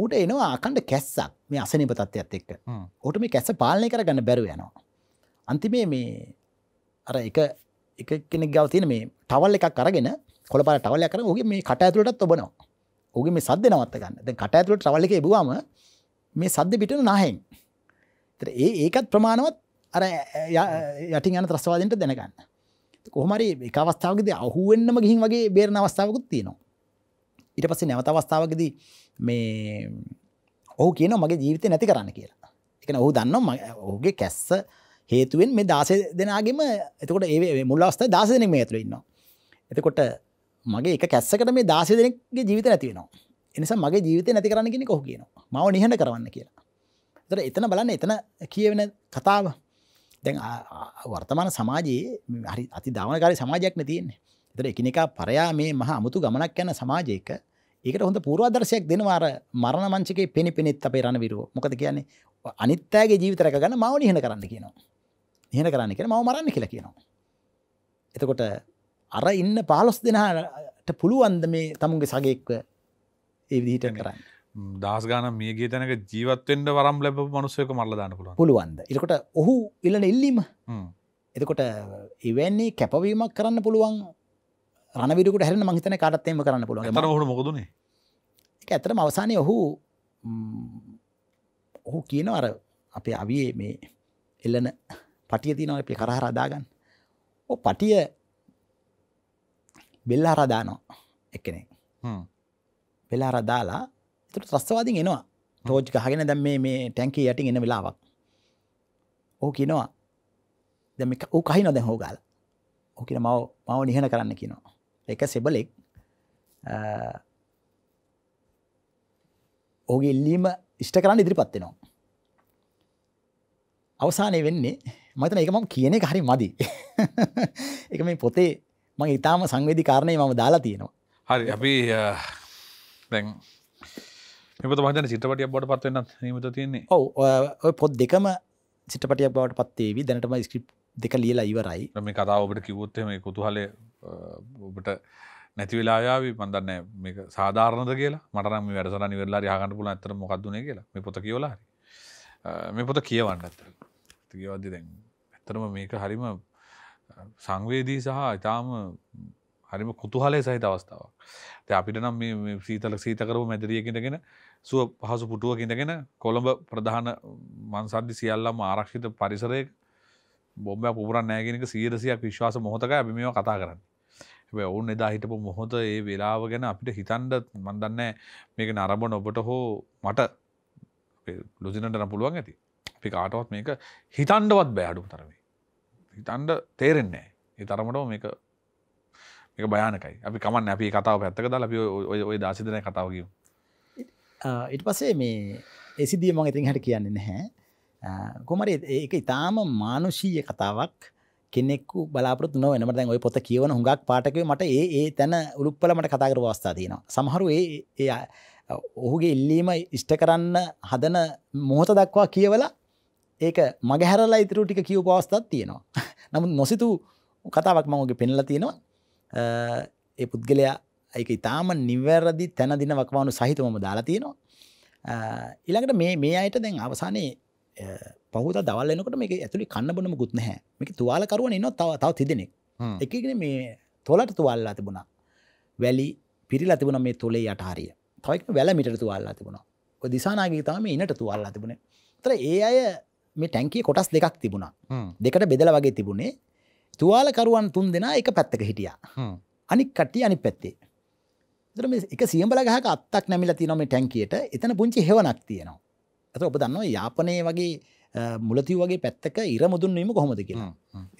ඌට එනවා අකණ්ඩ කැස්සක් මේ අසනි පතත්වයක්ත් එක්ක ඕට මේ කැස්ස පාලනය කරගන්න බැරුව යනවා අන්තිමේ මේ අර එක එක කෙනෙක් ගව තියෙන මේ ටවල් එකක් අරගෙන කොළපාර ටවල් එකක් අරගෙන ඔහුගේ මේ කට ඇතුළටත් ඔබනවා. ඔහුගේ මේ සද්ද නවත්ත ගන්න. දැන් කට ඇතුළට ටවල් එක එබුවාම මේ සද්ද පිටන නැහෙන්. ඒතර ඒ ඒකත් ප්‍රමාණවත් අර යටින් යන ත්‍රස්වාදීන්ට දැනගන්න. කොහොම හරි එක අවස්ථාවකදී අහුවෙන්නම ගිහින් වගේ බේරන අවස්ථාවකුත් තියෙනවා. ඊට පස්සේ නැවත අවස්ථාවකදී මේ ඔහු කියනවා මගේ ජීවිතේ නැති කරන්න කියලා. ඒ කියන්නේ ඔහු දන්නවා ඔහුගේ කැස්ස හේතුවෙන් මේ දාසේ දෙනාගෙම එතකොට ඒ මුල් අවස්ථ දාස දෙනෙක් මේ ඇතුළ ඉන්නවා. එතකොට මගේ එක කැස්සකට මේ දාසේ දෙනෙක්ගේ ජීවිත නැතිවෙනවා. එනිසා මගේ ජීවිත නැති කරන්න කෙනෙක් ඔහු කියනවා. මව නිහඬ කරන්න කියලා. එතකොට එතන බලන්න එතන කියවෙන කතාව. දැන් වර්තමාන සමාජයේ හරි අති දාවනකාරී සමාජයක් නේ තියෙන්නේ. එතකොට එකිනෙකා පරයා මේ මහා අමුතු ගමනක් යන සමාජයක ඒකට හොඳ පූර්වාදර්ශයක් දෙනවාර මරණ මංචකේ පෙනි පෙනෙත් අපේ රණ විරුව මොකද කියන්නේ අනිත්තෑගේ ජීවිතරක ගන්න මව නිහන කරන්න කියනවා. නිහන කරන්න කියෙන මව මරන්න කියලා කියනවා. එතකොට අර ඉන්න පාලොස් දෙනාට පුළුවන්ද මේ තමුන්ගේ සගේක්ව ඒවිදිට කරන්න. දස් ගන මේගේ තැනක ජීවත්වෙන්ට වරම් ලැබ මනුස්සයක මල්ලදාන්න පුළුව පුළුවන්ද එකට ඔහු ඉලන ඉල්ලීම එතකොට එවැන්නේ කැපවීමක් කරන්න පුළුවන් රණවිරකට හැරන මහිතන කාටත්තේම කරන්න පුළුවන් හට මොකදනේ එක ඇතරම අවසානය ඔහු ඔහු කියන අර අපේ අවියේ මේ එල්ලන පටිය තිනව අපේ කරහ රදාගන්න ඕ පටිය බෙල්ල හරදානෝ එකනෙ පෙලා රදාලා එතුට ත්‍රස්වාදින් එනවා රෝජ් ගහගෙන දැම් මේ ටැන්කේ යටටින් එන වෙලාවක් ඕ කියනවා දැම ඌ කහි නොදැ හෝගල් ඕ කියන මව මව නිහන කරන්න කියනවා එක සෙබලෙක් ඕගේ එල්ලීම ඉෂ්ට කරන්න ඉදිරිපත්වෙනවා. අවසානය වෙන්නේ මතන එක මම කියන එක හරි මදි එක මේ පොතේ මං ඉතාම සංවේදි කාරණය මම දාලා තියෙනවා. හරි අපි දැන් මත චිත්‍රපටිය බොට පත්වන්න නීමත තියන්නේ ඔව ඔය පොත් දෙකම චිත්‍රපටිය බවට පත්තේවි දැනටම ස්ක්‍රප් දෙක ලියලා ඉවරයි මේ කතාව ඔබට කිවොත්තම කුතුහලේ ඔබට නැති වෙලායාව පන්දන්න මේ සාධාරණද කියලා මටන වැඩසර නිවෙල්ලා යාගන්න පුල ඇතර මොක්දන කියලා මේ පොත කියවලා මේ පොත කියවන්න ඇත කියවදදි දැන් ඇතරම මේක හරිම සංවේදී සහ ඉතාම හරිම කුතුහලය සහිත අවස්ථාවක් ත අපිට නම් සීතල සීතකරපු මැදරියකිටගෙන සුව පහසු පුටුවකිඳගෙන කොළඹ ප්‍රධාන මන්සද්ධි සියල්ලම ආරක්ෂිත පරිසරය බොම්බයක් පුරන් නෑගෙනක සීරසියක් විශ්වාස මොහොතක ඇබිමව කතා කරන්න හැබැ ඔවුන් එදා හිටපු මොහොත ඒ වෙලාව ගැන අපිට හිතන්ඩ මන්දන්න මේක නරඹ නොබට හෝ මට ලුසිනටන පුළුවන් ඇති අපි කාටවත් මේක හිතන්ඩවත් බෑඩු තරමේ හිතන්ඩ තේරෙන්නේ ඒ තරමට මේක එක බයනකයි අපි කමන් අපි කතාව පැත්තක දා අපි ඔය දාසිදනය කතාවකිීම ඉට පසේ මේ එසිදිය මං ඉතින් හට කියන්නේ නැහැ කොමරි ඒක ඉතාම මානුෂීය කතාවක් කෙනෙක්කු බලාපොරොත්තු නොවන මට දැන් ওই පොත කියවන හුඟක් පාඨකයෝ මට ඒ ඒ තැන උලුප්පල මට කතා කරපු අවස්ථා තියෙනවා. සමහරු ඒ ඒ ඔහුගේ ඉල්ලීම ඉෂ්ට කරන්න හදන මොහොත දක්වා කියවලා ඒක මගහැරලා ඉතුරු ටික කියවපු අවස්ථාවක් තියෙනවා. නමුත් නොසිතූ කතාවක් මම ඔගේ පෙන්ලා තියෙනවා. ඒ පුද්ගලයා ඒක ඉතාම නිවැරදි තැන දින වකවානු සහිතවම දාලා තියෙනවා. ඊළඟට මේ මේ අයට දැන් අවසානයේ පහුද දවල්ලනකට මේ ඇතුළි කන්න බොනම ගුත් නැහැ මේක තුවාලකරුවන න්න තව තව තිදෙනෙක් එකගෙන මේ තොලට තුවාල්ලා තිබුණා වැලි පිරිලා තිබුණ මේ තුොලේ අටහරිය තවයික් වැල මිට තුවාල්ලා තිබුණා දිසානාගේ තම ඉන්නට තුවාල්ලා තිබුණේ තර ඒ අය මේ ටැන්කී කොටස් දෙකක් තිබුණා දෙකට බෙදල වගේ තිබුණේ තුවාලකරුවන් තුන් දෙෙන එක පැත්තක හිටියා අනික් කට්ටිය අනි පැත්තේ එක සියම්බල ගහක අත්තක් නැමිල තිනොම ටැන්කියට එතන පුංචි හෙවනක් තියෙනවා ඇත ඔබ දන්නවා යාපනය වගේ මුලතිව වගේ පැත්තක ඉර මුදුන්වීම කොහොමද කියලා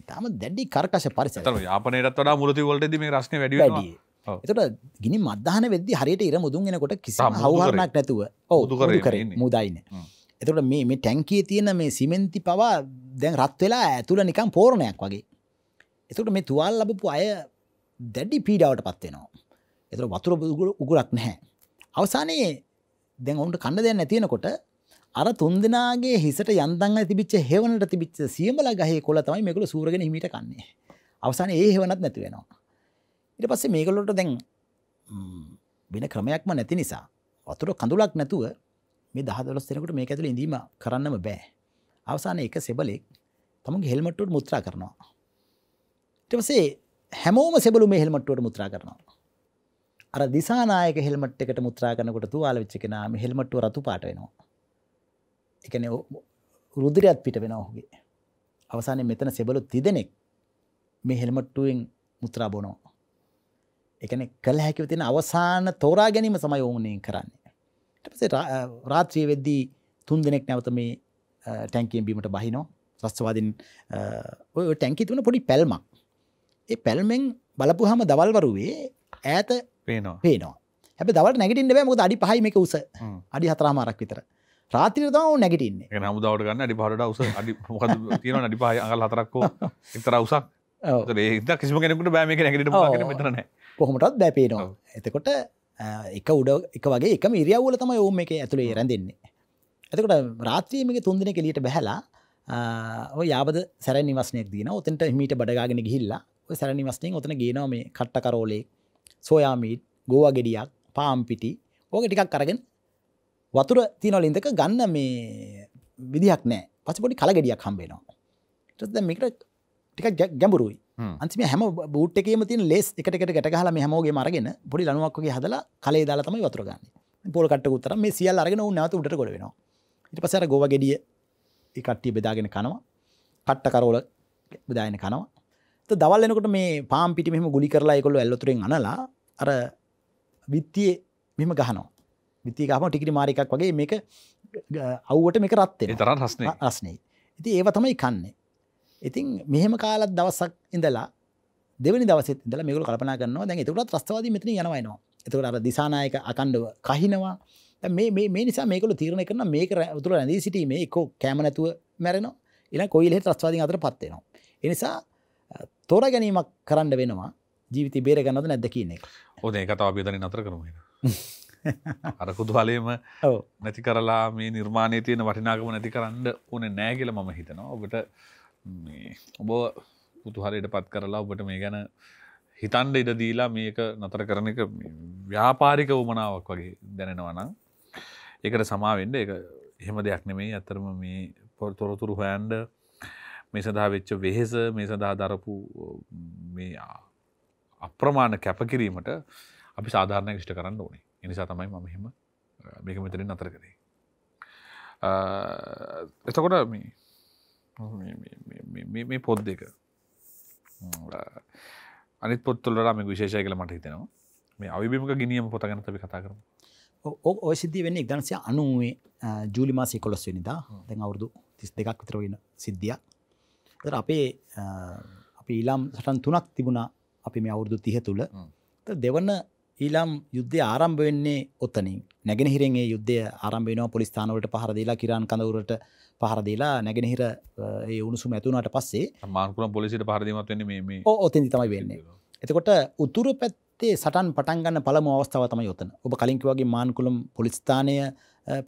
ඉතාම දැඩි කරකශ පරිස යාපනයටත් වඩා මුලති වලට මේ රශ්න වැඩ එතට ගිනි මධ්‍යාන වෙදදි හරියට ඉර මුදුන්ගෙනකොට කිසි හවරණක් නැතුව ඔවුදුකර කර මුදයින එතට මේ මේ ටැන්කේ තියෙන මේ සිමෙන්ති පවා දැන් රත් වෙලා ඇතුළ නිකම් පෝරණයක් වගේ එතට මේ තුවල් ලබපු අය දැඩි පීඩාවට පත්වෙනවා එතට වතුර උගුරක් නැහැ අවසානයේ දැන් ඔවුන්ට කණ්ඩ දෙන්න ඇතියෙනකොට අර තුන්දෙනගේ හිසට යන්තන් තිබිච් හෙවනට තිබිච් සියමල ගහ කොල තමයි මේකල සූරගෙන හිමිට කන්නේ අවසාන ඒ හෙවනත් නැතිවෙනවා ඉට පස්සේ මේකලොට දැන් වෙන ක්‍රමයක්ම නැති නිසා අතුර කඳුලක් නැතුව මේ දහදොලස් දෙෙනකට මේ ඇතුළ ඉඳීම කරන්නම බෑ අවසාන එක සෙබලෙක් තම හෙල්මට්ටුවට මුත්‍රා කරනවා ඉටවසේ හැමෝම සෙබලු මේ හෙල්මට්ටුවට මුත්‍රා කරනවා අර දිසානායක හෙල්මට් එකට මුත්‍රා කනකොට තුවාල වෙච්ච කෙනා මේ හෙල්මට්ටුව රතු පාට වෙනවා එකන රුදිරයත් පිට වෙන ඔහුගේ අවසානය මෙතන සෙබලු තිදෙනෙක් මේ හෙල්මට්ටුවෙන් මුත්‍රා බොනෝ එකන කළ හැකිව තියෙන අවසාන තෝරා ගැනීම සමයි ඕමනයෙන් කරන්නේ රාත්‍රිය වෙද්දී තුන් දෙනෙක් නැවත මේ ටැන්කෙන් බීමට බහිනෝ ස්වස්වාදින් ඔය ටැන්කි තුන පොඩි පැල්මක් ඒ පැල්මෙන් බලපු හම දවල්වරුවේ ඇත පේනවා පේනවා හැබ දවල් නැගටින් බෑ මොද අඩි පහයි එක උස අඩි හතරාමාරක් විතර රාතිර ම නැගටන්නේ හමුදාවට ගන්න අඩි පහට උස අඩි මොකද තියෙන අඩි පහ අඟල් හතරක්කෝ එතර උසක් ඒ කිසිම කෙනෙකුට බෑම නැගට මෙතරන කොහොමටත් දැපේනවා එතකොට එක උඩ එක වගේ එක ඉරියවල තම යෝම එක ඇතුළේ රැඳෙන්නේ ඇතකොට රාත්‍රීමගේ තුන්දන කෙලියට බැහලා යාබද සැර නිවස්නයක් දන ඔතන්ට හිමීට බඩගාගෙන ගිහිල්ලා සැර නිවස්නයෙන් ඔතන ගේනවා මේ කට්ටකරෝලේ සෝයාමීට් ගෝවා ගෙඩියක් පාම්පිටි ඕක ටිකක් කරගෙන වතුර තිනොලින්දක ගන්න මේ විදිහක් නෑ පස පොඩි කල ගෙඩියක් හම්බේනවා ටද මේකට ටික ගැඹුරුයි අන්තිම හැම බූට් එකේම තින් ලෙස් එකට ගැට හලා හැමෝගේ මරගෙන පොඩි ලනුවක්ගේ හදලා කලේ දාලා තමයි වතුරගන්න පොලකට උත්තර මේ සියල් අරගෙන නැතු උට ගොඩ වෙනවා ඉට පසර ගෝව ගෙඩිය කට්ටිය බෙදාගෙන කනවා කට්ට කරෝල බදායන කනවා දවල්ලනකට මේ පාම් පිටි මෙම ගුලි කරලා එකොළ ඇල්ලතුරෙන් අනලා අර විත්තියේ මෙම ගහනවා විතිකහම ටිකිරි මාරිකක් වගේ මේක අව්වට මේක රත්තේ තරන් හස්න අස්නේ ඉති ඒව තමයි කන්නේ ඉතින් මෙහෙම කාලත් දවසක් ඉඳලා දෙවනි දවසෙත් ඉඳලා මේකල කල්පනා කරනවා දැන් එතකොටත් රස්තවාදී මෙතන යනවනවා එතකොට අර දිසානායක අකණ්ඩව කහිනවා මේ මේ මේ නිසා මේකල තීරණය කරන මේක උතුර රැඳී සිටීමේ එක්කෝ කෑම නැතුව මැරෙනවා ඉලා කොයිලෙ රස්වාදී අතර පත්වෙනවා එනිසා තෝර ගැනීමක් කරන්න වෙනවා ජීවිත බේරගන්නද නැද්ද කියන එක ඕ ඒ කතාව බිදන අතර කරම අරකුදු අලේම නැති කරලා මේ නිර්මාණය තියෙන වටිනාකම නැති කරන්න ඕන නෑගල මම හිතනවා ඔබට ඔබ පුතුහරයට පත් කරලා ඔබට මේ ගැන හිතන්ඩ ඉඩ දීලා මේක නතර කරන එක ව්‍යාපාරික වමනාවක් වගේ දැනෙනවනම් ඒකට සමාවෙන්ඩ එක එහෙම දෙයක් නෙමේ ඇතරම මේ පොල් තොරතුරු හොයන්ඩ මේ සඳහා වෙච්ච වෙහෙස මේ සඳහා දරපු මේ අප්‍රමාණ කැපකිරීමට අපි සාධාරණය විෂ්ට කරන්න ඕනේ එනිසා තමයි මම මෙහෙම මේක මෙතරින් අතර කරේ එතකොට මේ පොද් දෙක අනි පොත්තුලරම විශේෂය කළ මට හිතෙනවා මේ අවිබිමක ගිනියම පොතගන තබි කතා කරම ඕ සිද්ධිය වෙන්නේ ඉදන්සය අනුවේ ජූලි මාසය කොලොස් වෙනිදා දැන් අවුරුදු තිස් දෙකක් විතරවෙන සිද්ධියක් ත අපේ අපි ඊලාම් සටන් තුනක් තිබුණා අපි මේ අවුරුදු තිහ තුළ දෙවන්න ඊළම් යුද්ධය ආරම්භ වෙන්නේ ඔතනින් නැගෙනහිරෙන් ඒ යුද්ධය ආරම්භ වෙනවා පොලිස් ස්ථානවලට පහර දීලා කිරාන් කඳවුරට පහර දීලා නැගෙනහිර ඒ උණුසුම ඇති වුණාට පස්සේ මාන්කුරම් පොලිසියට පහර දීමක් වෙන්නේ මේ මේ ඔව් ඔතෙන්දි තමයි වෙන්නේ එතකොට උතුරු පැත්ත ඇත්තේ සටන් පටන් ගන්න පළමු අවස්ථාව තමයි යොතන. ඔබ කලින් කිව්වාගේ මාන්කුලම් පොලිස් ස්ථානය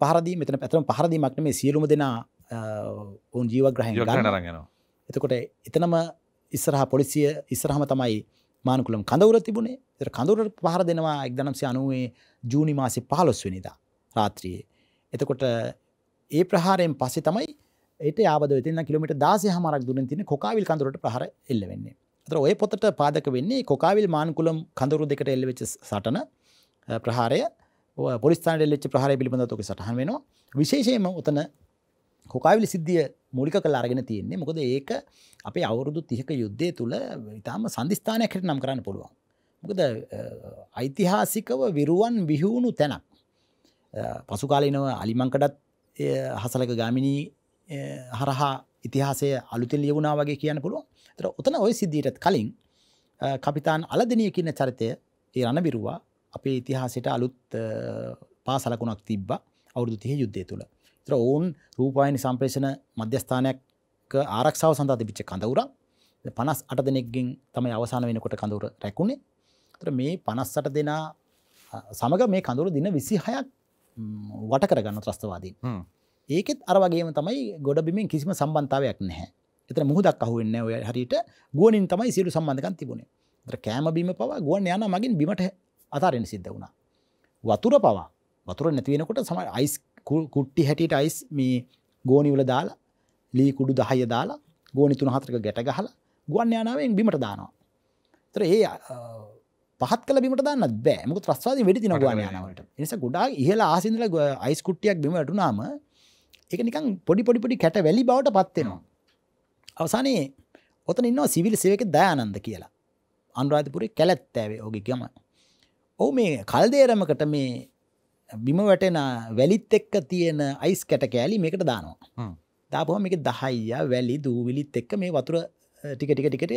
පහරදී මෙතන පැතරම පහරදීමක් නෙමෙයි සියලුම දෙනා ඔවුන් ජීවග්‍රහණය ගන්න. එතකොට එතනම ඉස්සරහා පොලිසිය ඉස්සරහම තමයි මානකුලම් කඳවර තිබුණේ එතන කඳවුර පහර දෙනවා 1990 ජූනි මාසේ 15 වෙනිදා රාත්‍රියේ. එතකොට ඒ ප්‍රහාරයෙන් පස්සේ තමයි ඒට ආවද වෙතින්න කිලෝමීටර් 16 හමාරක් දුරින් තියෙන කොකාවිල් කඳවුරට ප්‍රහාර එල්ල වෙන්නේ. අතර ඔය පොතට පාදක වෙන්නේ කොකාවිල් මානකුලම් කඳවුරු දෙකට එල්ල වෙච්ච සටන ප්‍රහාරය පොලිස්ථානයට එල්ල වෙච්ච ප්‍රහාරය පිළිබඳව තෝක සටහන් වෙනවා. විශේෂයෙන්ම උතන කොකාවිල් සිද්ධිය මුලික කල් අරගෙන තියෙන්නේ මොකද ඒක අපේ අවුරුදු තිහක යුද්ධය තුළ ඉතාම සධස්ථානයක් හට නම් කරන්න පුළුවන්. මොකද ඓතිහාසිකව විරුවන් විහිවුණු තැනක් පසුකාලීනව අලිමංකටත් හසලක ගාමිණී හරහා ඉතිහාසය අලුතෙල් ලියවුණා වගේ කියන්න පුළුවන් තර උතන ඔය සිද්ධීටත් කලින් කපිතාන් අලදිනය කියන චරිතය ඒ රණ විරුවා අපේ ඉතිහාසයට අලුත් පාසලකුණක් තිබ්බ අවුරුදු තිය යුද්ධය තුළ තර ඔවුන් රූපායිනි සම්ප්‍රේෂණ මධ්‍යස්ථානයක් ආරක්ෂාව සඳහා තිබිච්ච කඳවුරක් පනස් අට දෙනෙක්ගෙන් තමයි අවසාන වෙනකොට කඳවුර රැකුණේ තර මේ පනස්සට දෙනා සමග මේ කඳුරු දින විසි හයක් වට කරගන්න ත්‍රස්තවාදී ඒකෙත් අරවගේම තමයි ගොඩබිමින් කිසිම සම්බන්ධාවයක් නැහැ එත මුහදක් අහුවෙන්න ඔය හරිට ගුවනින් තමයි සිරු සම්බන්ධකන් තිබුණේ ත්‍ර කෑමබීම පවා ගුවන් යන මගින් බිමට අතාරෙන සිද්ධ වුණා වතුර පවා වතුර නැතිවෙනකොට සමයි අයිස් කුට්ටි හැටියට අයිස් මේ ගෝනිවල දාලා ලී කුඩු දහය දාලා ගෝනි තුන හතරක ගැට ගහලා ගුවන් යානාවෙන් බිමට දානවා. ඒතර ඒ පහත් කළ බිමට දාන්නත් බෑ. මොකද ත්‍රස්වාදී වෙඩි දින ගුවන් යානාවලට. ඒ නිසා ගොඩාක් ඉහළ ආසින්දලා අයිස් කුට්ටියක් බිම වැටුනාම ඒක නිකන් පොඩි පොඩි පොඩි කැට වැලි බවට පත් වෙනවා. අවසානයේ ඔතන ඉන්නවා සිවිල් සේවක දයානන්ද කියලා. අනුරාධපුරේ කැලැත්තෑවේ ඔහුගේ ගම. ඔහු මේ කල්දේරමකට මේ බිම වැටෙන වැලිත් එක්ක තියෙන අයිස් කැට කෑලි මේකට දානවා දාපුහම මේක දහයිය වැලි දූවිලිත් එක්ක මේ වතුර ටික ටික ටිකට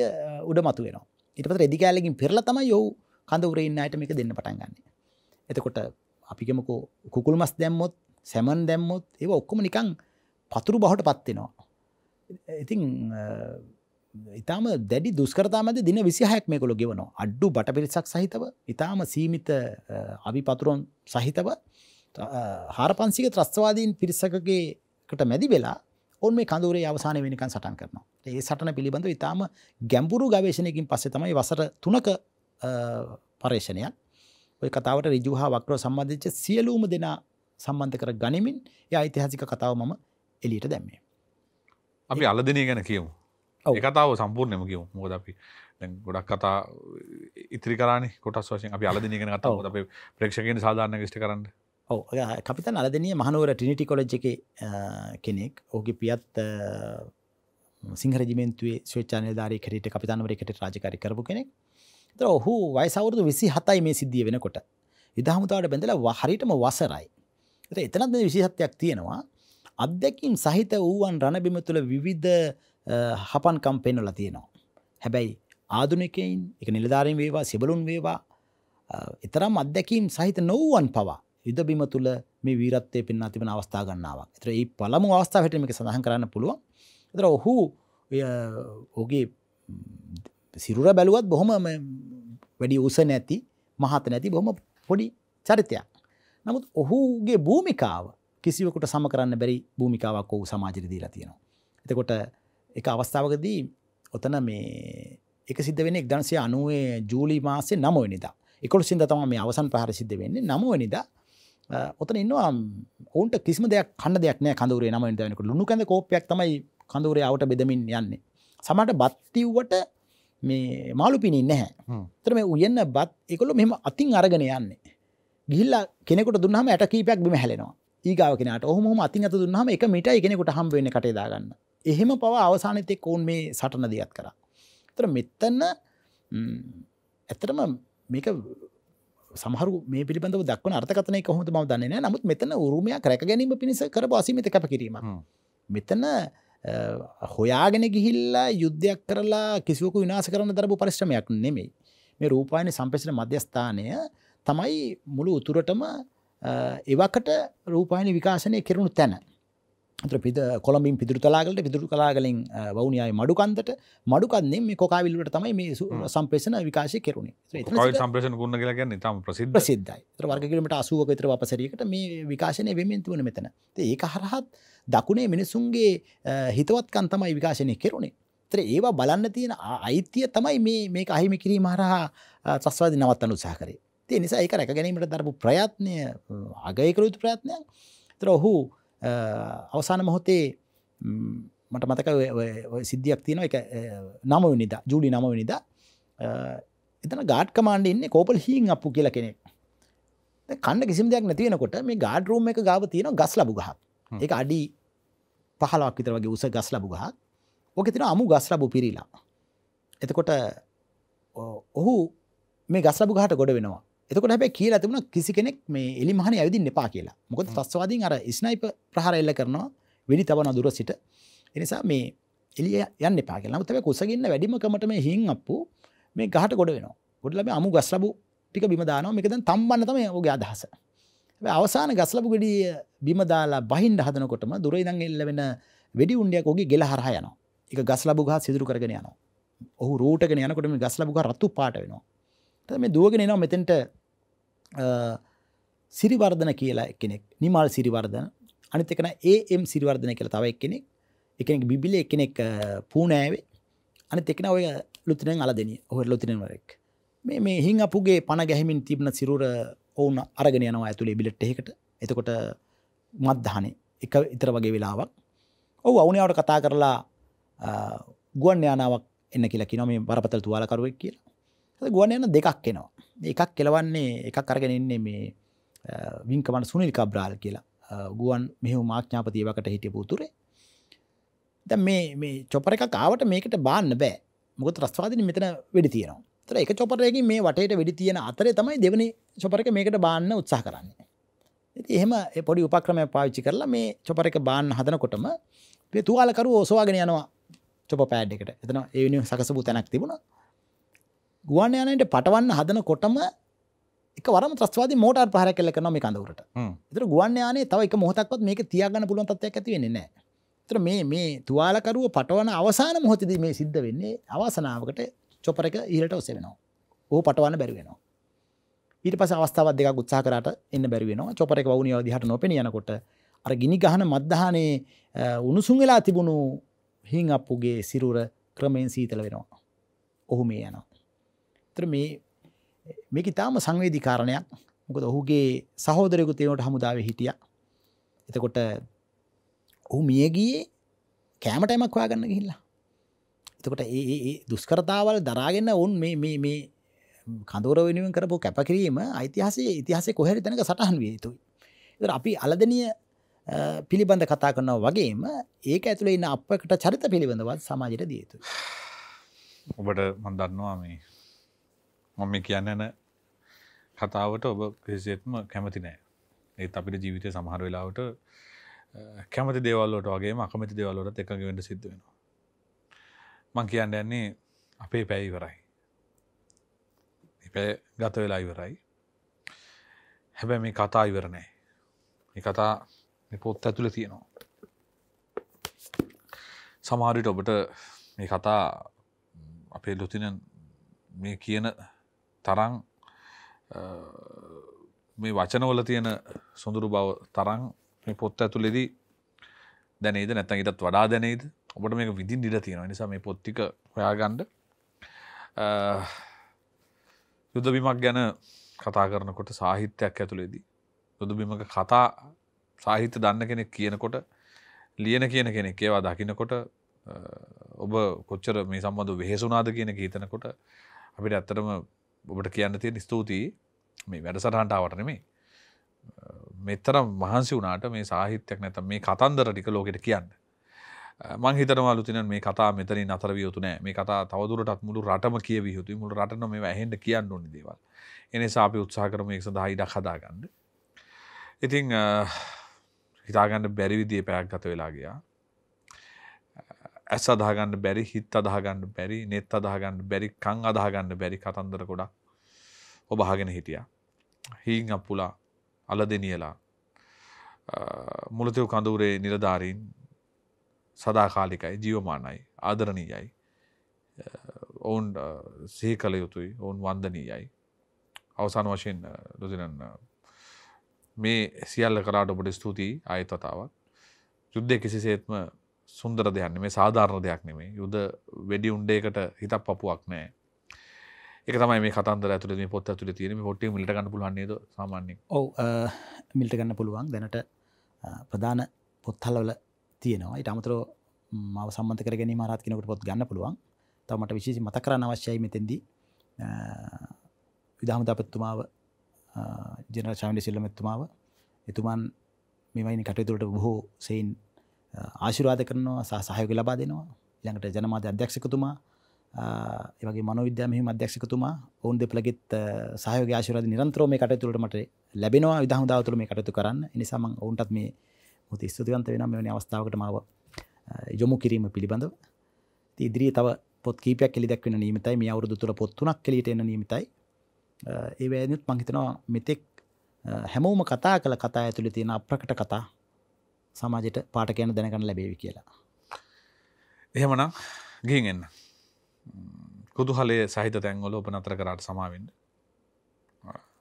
උඩ මතු වෙනවා ඉටපත රෙදි කෑලකින් පෙරල තම යෝ කඳවර ඉන්නයට මේක දෙන්න පටන් ගන්න එතකොට අපිකමකෝ කුකුල් මස් දැම්මොත් සැමන් දැම්මොත් ඒ ඔක්කොම නිකං පතුරු බහට පත්වෙනවා ඉතිං ඉතාම දැඩි දුස්කරතාමද දින විසිහයක් මේකොළො ගෙවනවා අඩ්ඩු බට පිරිසක් සහිතව ඉතාම සීමිත අවිපතුරොන් සහිතව හාර පන්සික ත්‍රස්වාදීන් පිරිසකගේකට මැදි වෙලා ඔන් මේ කඳුරේ අවසාන වෙනිකන් සටන් කරනවා ඒ සටන පිළිබඳව ඉතාම ගැම්පුරු ගවේශණයකින් පස්සේ තමයි වසර තුනක පර්ේෂණයක් ඔය කතාවට රිජුහා වක්‍රෝ සම්බන්ධච්ච සියලූම දෙනා සම්බන්ධ කර ගනිමින් ය ඓතිහාසික කතාව මම එලියට දැම්මේ අපි අලදිනය ගැන කියමු එකතාව සම්පූර්ණයම කිව් මොකද අපි ගොඩක් කතා ඉතිරි කරන කොටස් වශයෙන් අප අලදිනගෙන කතාව අප ප්‍රේක්ෂකෙන් සාධාරණ ෂ්ට කරන්න ඔව කපිතන් අලදනය මහනුවර ටිනිටි කොලජ් එක කෙනෙක් ඕගේ පියත් සිංහරජිමෙන්තුවේ ස්වච්චාන ධාරී කරට කපිතනවර එකට රාජකාරි කරපු කෙනෙක් තර ඔහු වයිසවරුදු විසි හතයි මේ සිද්ධිය වෙනකොට ඉදහමුතාවට බැඳල හරිටම වසරයි. එතනත් විශිහත්යක් තියෙනවා අත්දැකීම් සහිත වූුවන් රණබිම තුළ විවිධ හපන්කම් පෙන්නලා තියෙනවා. හැබැයි ආදුනිකයින් එක නිලධාරීන් වේවා සිබලුන් වේවා එතරම් අත්දැකීම් සහිත නොවුවන් පවා යුදබිම තුළ මේ වීරත්වය පෙන්වා තිබෙන අවස්ථා ගන්නාවක්. ඒතර ඒ පළමු අවස්ථාවට මේක සඳහන් කරන්න පුළුවන්. ඒතර ඔහු ඔහුගේ සිරුර බැලුවත් බොහොම වැඩි උස නැති මහත නැති බොහොම පොඩි චරිතයක්. නමුත් ඔහුගේ භූමිකාව කිසිවකුට සම කරන්න බැරි භූමිකාවක් ඔහු සමාජයට දීලා තියෙනවා. එතකොට එක අවස්ථාවකදී ඔතන මේ එක සිද්ධ වෙන එක්දන්සේ අනුවේ ජූලි මාසේ නමවෙනිදා එකොළ සිද තම මේ අවසන් පහර සිද්ධ වෙන්නේ නමවෙනිදා ඔතන ඉන්නවා ඔවන්ට කිසිම දෙයක් කන්න දෙයක් නෑ කඳුරේ නම දනක ලුණු කැඳ කෝපයක් තමයි කඳුරේ අවට බෙදමින් යන්නේ සමට බත්තිව්වට මේ මාලු පිණි නැහැ තරම උයන්න බත් එකොල මෙම අතින් අරගෙන යන්නේ ගිල්ල කෙනෙකුට දුන්නහම ඇට කීපයක් බිම හැලෙනවා ඒගාව කෙනට ඔහොම අතින් අත දුන්නහම එක මිට එකෙනෙකුට හම් වෙන කටේදාගන්න එහෙම පව අවසානතෙක් ඔවුන් මේ සටන දියත් කරා. තර මෙත්තන්න ඇතරම මේක සහරු මේ පිළිබඳව දක්වන අර්ථකතනය කොහොමද ම දන්නේ නෑ නමුත් මෙතන උරුමයක් රැක ගැනීම පිණිස කර පාසීමත කැප කිරීම. මෙතන හොයාගෙන ගිහිල්ලා යුද්ධයක් කරලා කිසිවක විනාස කරන දරපු පරිශ්‍රමයක් නෙමෙයි මේ රූපායන සම්පෙසන මධ්‍යස්ථානය තමයි මුළු උතුරටම එවකට රූපායන විකාශනය කෙරුණු තැන පිද කොළඹින් පිදුරු කලාගලට පිදුරු කලාගලින් වවුනියයි මඩුකන්දට මඩුකන්න්නේ මේ කොකාවිල්ලට තමයි මේ සම්පේෂන විකාශය කෙරුණේ සම්පේෂන ගුණ කියලගන්න තම ප්‍රසිද්ධ සිද්ධයි වර්ගකිලට අසුවක විතර අපසරයකට මේ විකාශනය වෙමෙන්තුවන මෙතන ඒක හරහත් දකුණේ මිනිසුන්ගේ හිතවත්කන් තමයි විකාශනය කෙරුණේ තර ඒවා බලන්න තියෙන අයිතිය තමයි මේ මේ අහිමි කිරීම හරහා සස්වාද නවත් අනුත්සාහ කරේ තිය නිසා ඒක රැක ගැනීමට දරපු ප්‍රයත්නය අගයකරුතු ප්‍රයත්නයක් තර ඔහු අවසාන මොහොතේ මට මතක සිද්ධියක් තියෙන එක නම නිද ජුලි නම නිද එතන ගාඩ් කමාන්ඩ ඉන්න කෝපල් හින් අපපු කියල කෙනෙක් කන්න කිසිම දෙයක් නැතිවෙනකොට මේ ගාඩ රූම් එක ගාව තියෙන ගස් ලබු ගහ එක අඩි පහලක් විතර වගේ උස ගස් ලබු ගහත් ඕක තින අමු ගස් ලබු පිරිලා එතකොට ඔහු මේ ගස් ලබු ගහට ගොඩ වෙනවා එතකට හැබැ කියලා තිබුණ කිසි කෙනෙක් මේ එලි මහන ඇවිදින්න එපා කියලා මොකද තස්වාදීන් අර ස්නයිප ප්‍රහර එල්ල කරනවා වෙඩි තබන දුර සිට එනිසා මේ එලිය යන්න පා කියලා තැ කුසගන්න වැඩිමකමට මේ හිං අපපු මේ ගහට ගොඩ වෙන ගොඩලබ අමු ගස්ලබු ටික බිමදානෝ එකකද තම්බන්න තම ඔගේ අදහස අවසාන ගස්ලපු ගඩිය බිමදාලා බහින්ඩ හදනකොටම දුරයිදං එල්ල වෙන වැඩි උන්ඩියක් ඔගේ ගෙල හරහ යන එක ගස්ලබු ගහ සිදුරු කරගෙන යන ඔහු රෝටගෙන යනකොට මේ ගස්ලබුග රත්තු පාට වෙනවා මේ දුවගෙන නවා මෙතෙන්ට සිරිවර්ධන කියලා කෙනෙක් නිමල් සිරිවර්ධන අනිතකන ඒම් සිරිවර්ධන කියලා තවයි කෙනෙක් එකනෙක් බිබිල එකනෙක් පූනෑවේ අනි එකන ඔය ලුතිනෙන් අලදෙන ඔහ ලොතිනෙන්වරෙක් මේ මේ හිං අපුගේ පණ ගැහමින් තිබන සිරුර ඔවුන් අරගෙන යනවා ඇතුළේ බිලට් එකට එතකොට මත්දහනේ එක ඉතර වගේ වෙලාවක් ඔහු අවුනයාවට කතා කරලා ගුවන් යානාවක් එන්න කියලා කිනොම බරපතල් තුවාලකරුවෙක් කියලා ගුවන් යන දෙකක් එෙනවා එකක් කෙලවන්නේ එකක් අරගෙන එන්නේ මේ විංකමට සුනිල් කබ්‍රාල් කියලා ගුවන් මෙහු මාක්ඥාපතියවකට හිටිය පුතුරේ ද මේ චොපර එකක් ආවට මේකට බාන්න බෑ මුොත් රස්වාදින මෙතන වැඩි තියෙනවා තර එක චොපරයකින් මේ වටේට වැඩි තියෙන අතරේ තමයි දෙවනි චොපරක මේකට බාන්න උත්සාහ කරන්නේ. එහෙම පොඩි උපක්‍රමය පාවිච්චි කරලා මේ චොපරක බාන්න හදනකොටම තුවාලකරු ඕසවාගෙන යනවා චොප පෑඩ් එකට එතන ඒනි සකසපු තැනක් තිබුණා ගුවන් යනයට පටවන්න හදන කොටම එක වරම ත්‍රස්වාද මෝට පහර කෙල්ල කන මේ කඳවරට තර ගුවන් යනේ තව එක මොහතක්වත් මේක තියාගන්න පුළුවන් තත්යක් ඇති වෙන්නේ නෑ තර මේ මේ තුවාලකරුව පටවන අවසාන මොහොතද මේ සිද්ධ වෙන්නේ අවසනාවකට චොපර එක ඉහට ඔස්සෙවෙනවා ඕ පටවන්න බැරිවෙනවා ඊට පස අවස්ථාවත් දෙක උත්සා කරට එන්න බැරිවෙනවා චොපර එක වුණියව දිහට නොපෙන යනකොට අර ගිනි ගහන මධ්‍යහනේ උණුසුන් වෙලා තිබුණු හිං අප්පුගේ සිරුර ක්‍රමයෙන් සීතල වෙනවා. ඔහු මේ යනවා. ඇත්තට මේ මේක ඉතාම සංවේදී කාරණයක් මොකද ඔහුගේ සහෝදරයකු තේවට හමුදාවේ හිටිය එතකොට ඔහු මියගියේ කෑමටයමක් වාගන්න ගිහිල්ලා එතකොට ඒ දුස්කරතාවල් දරාගෙන ඔවුන් මේ මේ කඳුර වෙනුවෙන් කරපු කැපකිරීම අයිතිහාසේ ඉතිහාසේ කොහැරි තැනක සටහන් විය යුතුයි අපි අලදනිය පිළිබඳ කතා කරනවා වගේම ඒක ඇතුළ ඉන්න අපකට චරිත පිළිබඳවත් සමාජයට දියතු ඔබට මන්දන්නවා මේ මොම මේ කියන්න න කතාවට ඔබ කිසිත්ම කැමති නෑ ඒත් අපිට ජීවිතය සමහර වෙලාවට කැමති දේවල්ලට වගේ අකමති දේවල්ලට එකඟ වෙන්න සිද්ධ වෙනවා මං කියන්න යන්නේ අපේ පැයි ඉවරයි පැ ගත වෙලා ඉවරයි හැබැ මේ කතා ඉවරණෑ මේ කතා පොත් ඇතුළ තියෙනවා සමාරිට ඔබට මේ කතා අපේ ලොතිනන් මේ කියන තරං මේ වචනවල තියෙන සොඳුරු බව තරං මේ පොත්ත ඇතුලෙදී දැනේද නැත්තන් ඉටත් වඩා දැනේද ඔබට මේක විදිින් ඉඩ තියෙන නිසා මේ පොත්තික හොයාගන්ඩ යුදබිමක් ගැන කතා කරනකොට සාහිත්‍යයක් ඇතුළේදී. යුදබිමක කතා සාහිත්‍ය දන්න කෙනෙක් කියනකොට ලියන කියන කෙනෙක් ඒවා දකිනකොට ඔබ කොච්චර මේ සම්බඳු වෙහෙසුනාද කියන හිතනකොට අපිට ඇත්තටම ඔබට කියන්න තියෙන ස්තුතියි මේ වැඩසටහන්ටාවට නෙමේ මෙතරම් වහන්සි වුනාට මේ සාහිත්‍යයක් නැත මේ කතන්දර ටික ලෝකෙට කියන්න මං හිතනවලු තින මේ කතා මෙතන අතර වියුතු නෑ මේ කතා තවදුරටත් මුළු රටම කිය වියුතු මුළු රටන මේ ඇහෙන්ට කියන්න ඕනි දේවල් එනිසා අපි උත්සාහ කරම එක් සඳහා ඉඩක් හදාගන්න ඉතිං හිතාගන්න බැරිවිදිය පැයක් ගත වෙලා ගියා ඇස් අදාගන්න බැරි හිත් අදාගන්න බැරි නෙත් අදාගන්න බැරි කං අදාගන්න බැරි කතන්දර ගොඩා ඔබහගෙන හිටිය. හීං අපපුලා අල දෙනියලා මුලතයව කඳුරේ නිලධාරීන් සදාකාලිකයි ජීවමානයි ආදරණීයයි ඔවුන් සේ කළ යුතුයි ඔවුන් වන්දනීයයි අවසාන වශයෙන් ලොසිනන්න මේ සියල්ල කරාට ඔබට ස්තුතියි ආයතතාවක් යුද්ධය කිසිසේත්ම සුන්දර දෙයන්න මේ සාධාරණ දෙයක් නෙමේ යුද වැඩි උන්ඩේකට හිතක් පපුුවක් නෑ එක තමයි මේ කතන්දර ඇතුල මේ පොත් ඇතුල තියෙන පොට්ට මිට ගන්න පුලන්න්නේද සාමාන්‍ය ඔව මිල්ට ගන්න පුළුවන් දැනට ප්‍රධාන පොත්හල්ලවල තියෙනවා ඉට අමතර මව සම්මත කර ගැනීම රත් කෙනකට පොත් ගන්න පුළුවන් තවමට විශේෂ මත කරන්න අවශ්‍යයි මෙතෙදී විදාමතාපත්තුමාව ජනරල් චාන්ඩි සිල්ලමැත්තුමාව එතුමන් මෙමයිනි කටයතුරට බොහෝ සයින් ආශිර්වාද කරනවා සහ සහයෝගය ලබා දෙනවා. ඊළඟට ජනමාධ්‍ය අධ්‍යක්ෂකතුමා ඒ වගේ මනෝවිද්‍යා මෙහෙම අධ්‍යක්ෂකතුමා ඔවුන් දෙපළගෙත් සහයෝගය ආශිර්වාද නිරන්තරව මේ කටයුතු වලට මට ලැබෙනවා විදහා හමුදාව තුළ මේ කටයුතු කරන්න. ඒ නිසා මම ඔවුන්ටත් මේ මොහොත ස්තුතිවන්ත වෙනවා මෙවැනි අවස්ථාවකට මාව යොමු කිරීම පිළිබඳව. ඉතින් ඉදිරියේ තව පොත් කීපයක් එලි දැක්වෙන නියමිතයි මේ අවුරුදු තුළ පොත් තුනක් එලියට එන නියමිතයි. ඒ වෑනුත් මං හිතනවා මෙතෙක් හැමෝම කතා කළ කතා ඇතුළේ තියෙන අප්‍රකට කතා සමාජයට පාටකයන දැනකන්න ලැබේවි කියලා. එහෙමනම් ගිහින් එන්න. කුතුහලේ සහිත තැන්වල ඔප නතර කරාට සමාවෙන්න.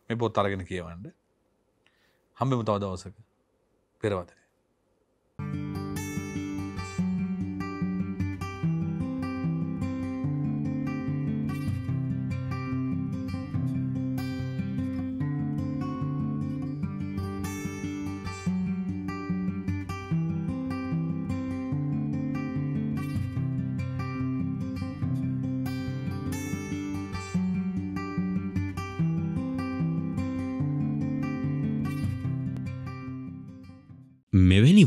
මේ පොත් අරගෙන කියවන්න. හම්බෙමු තව දවසක. පෙරවදනේ.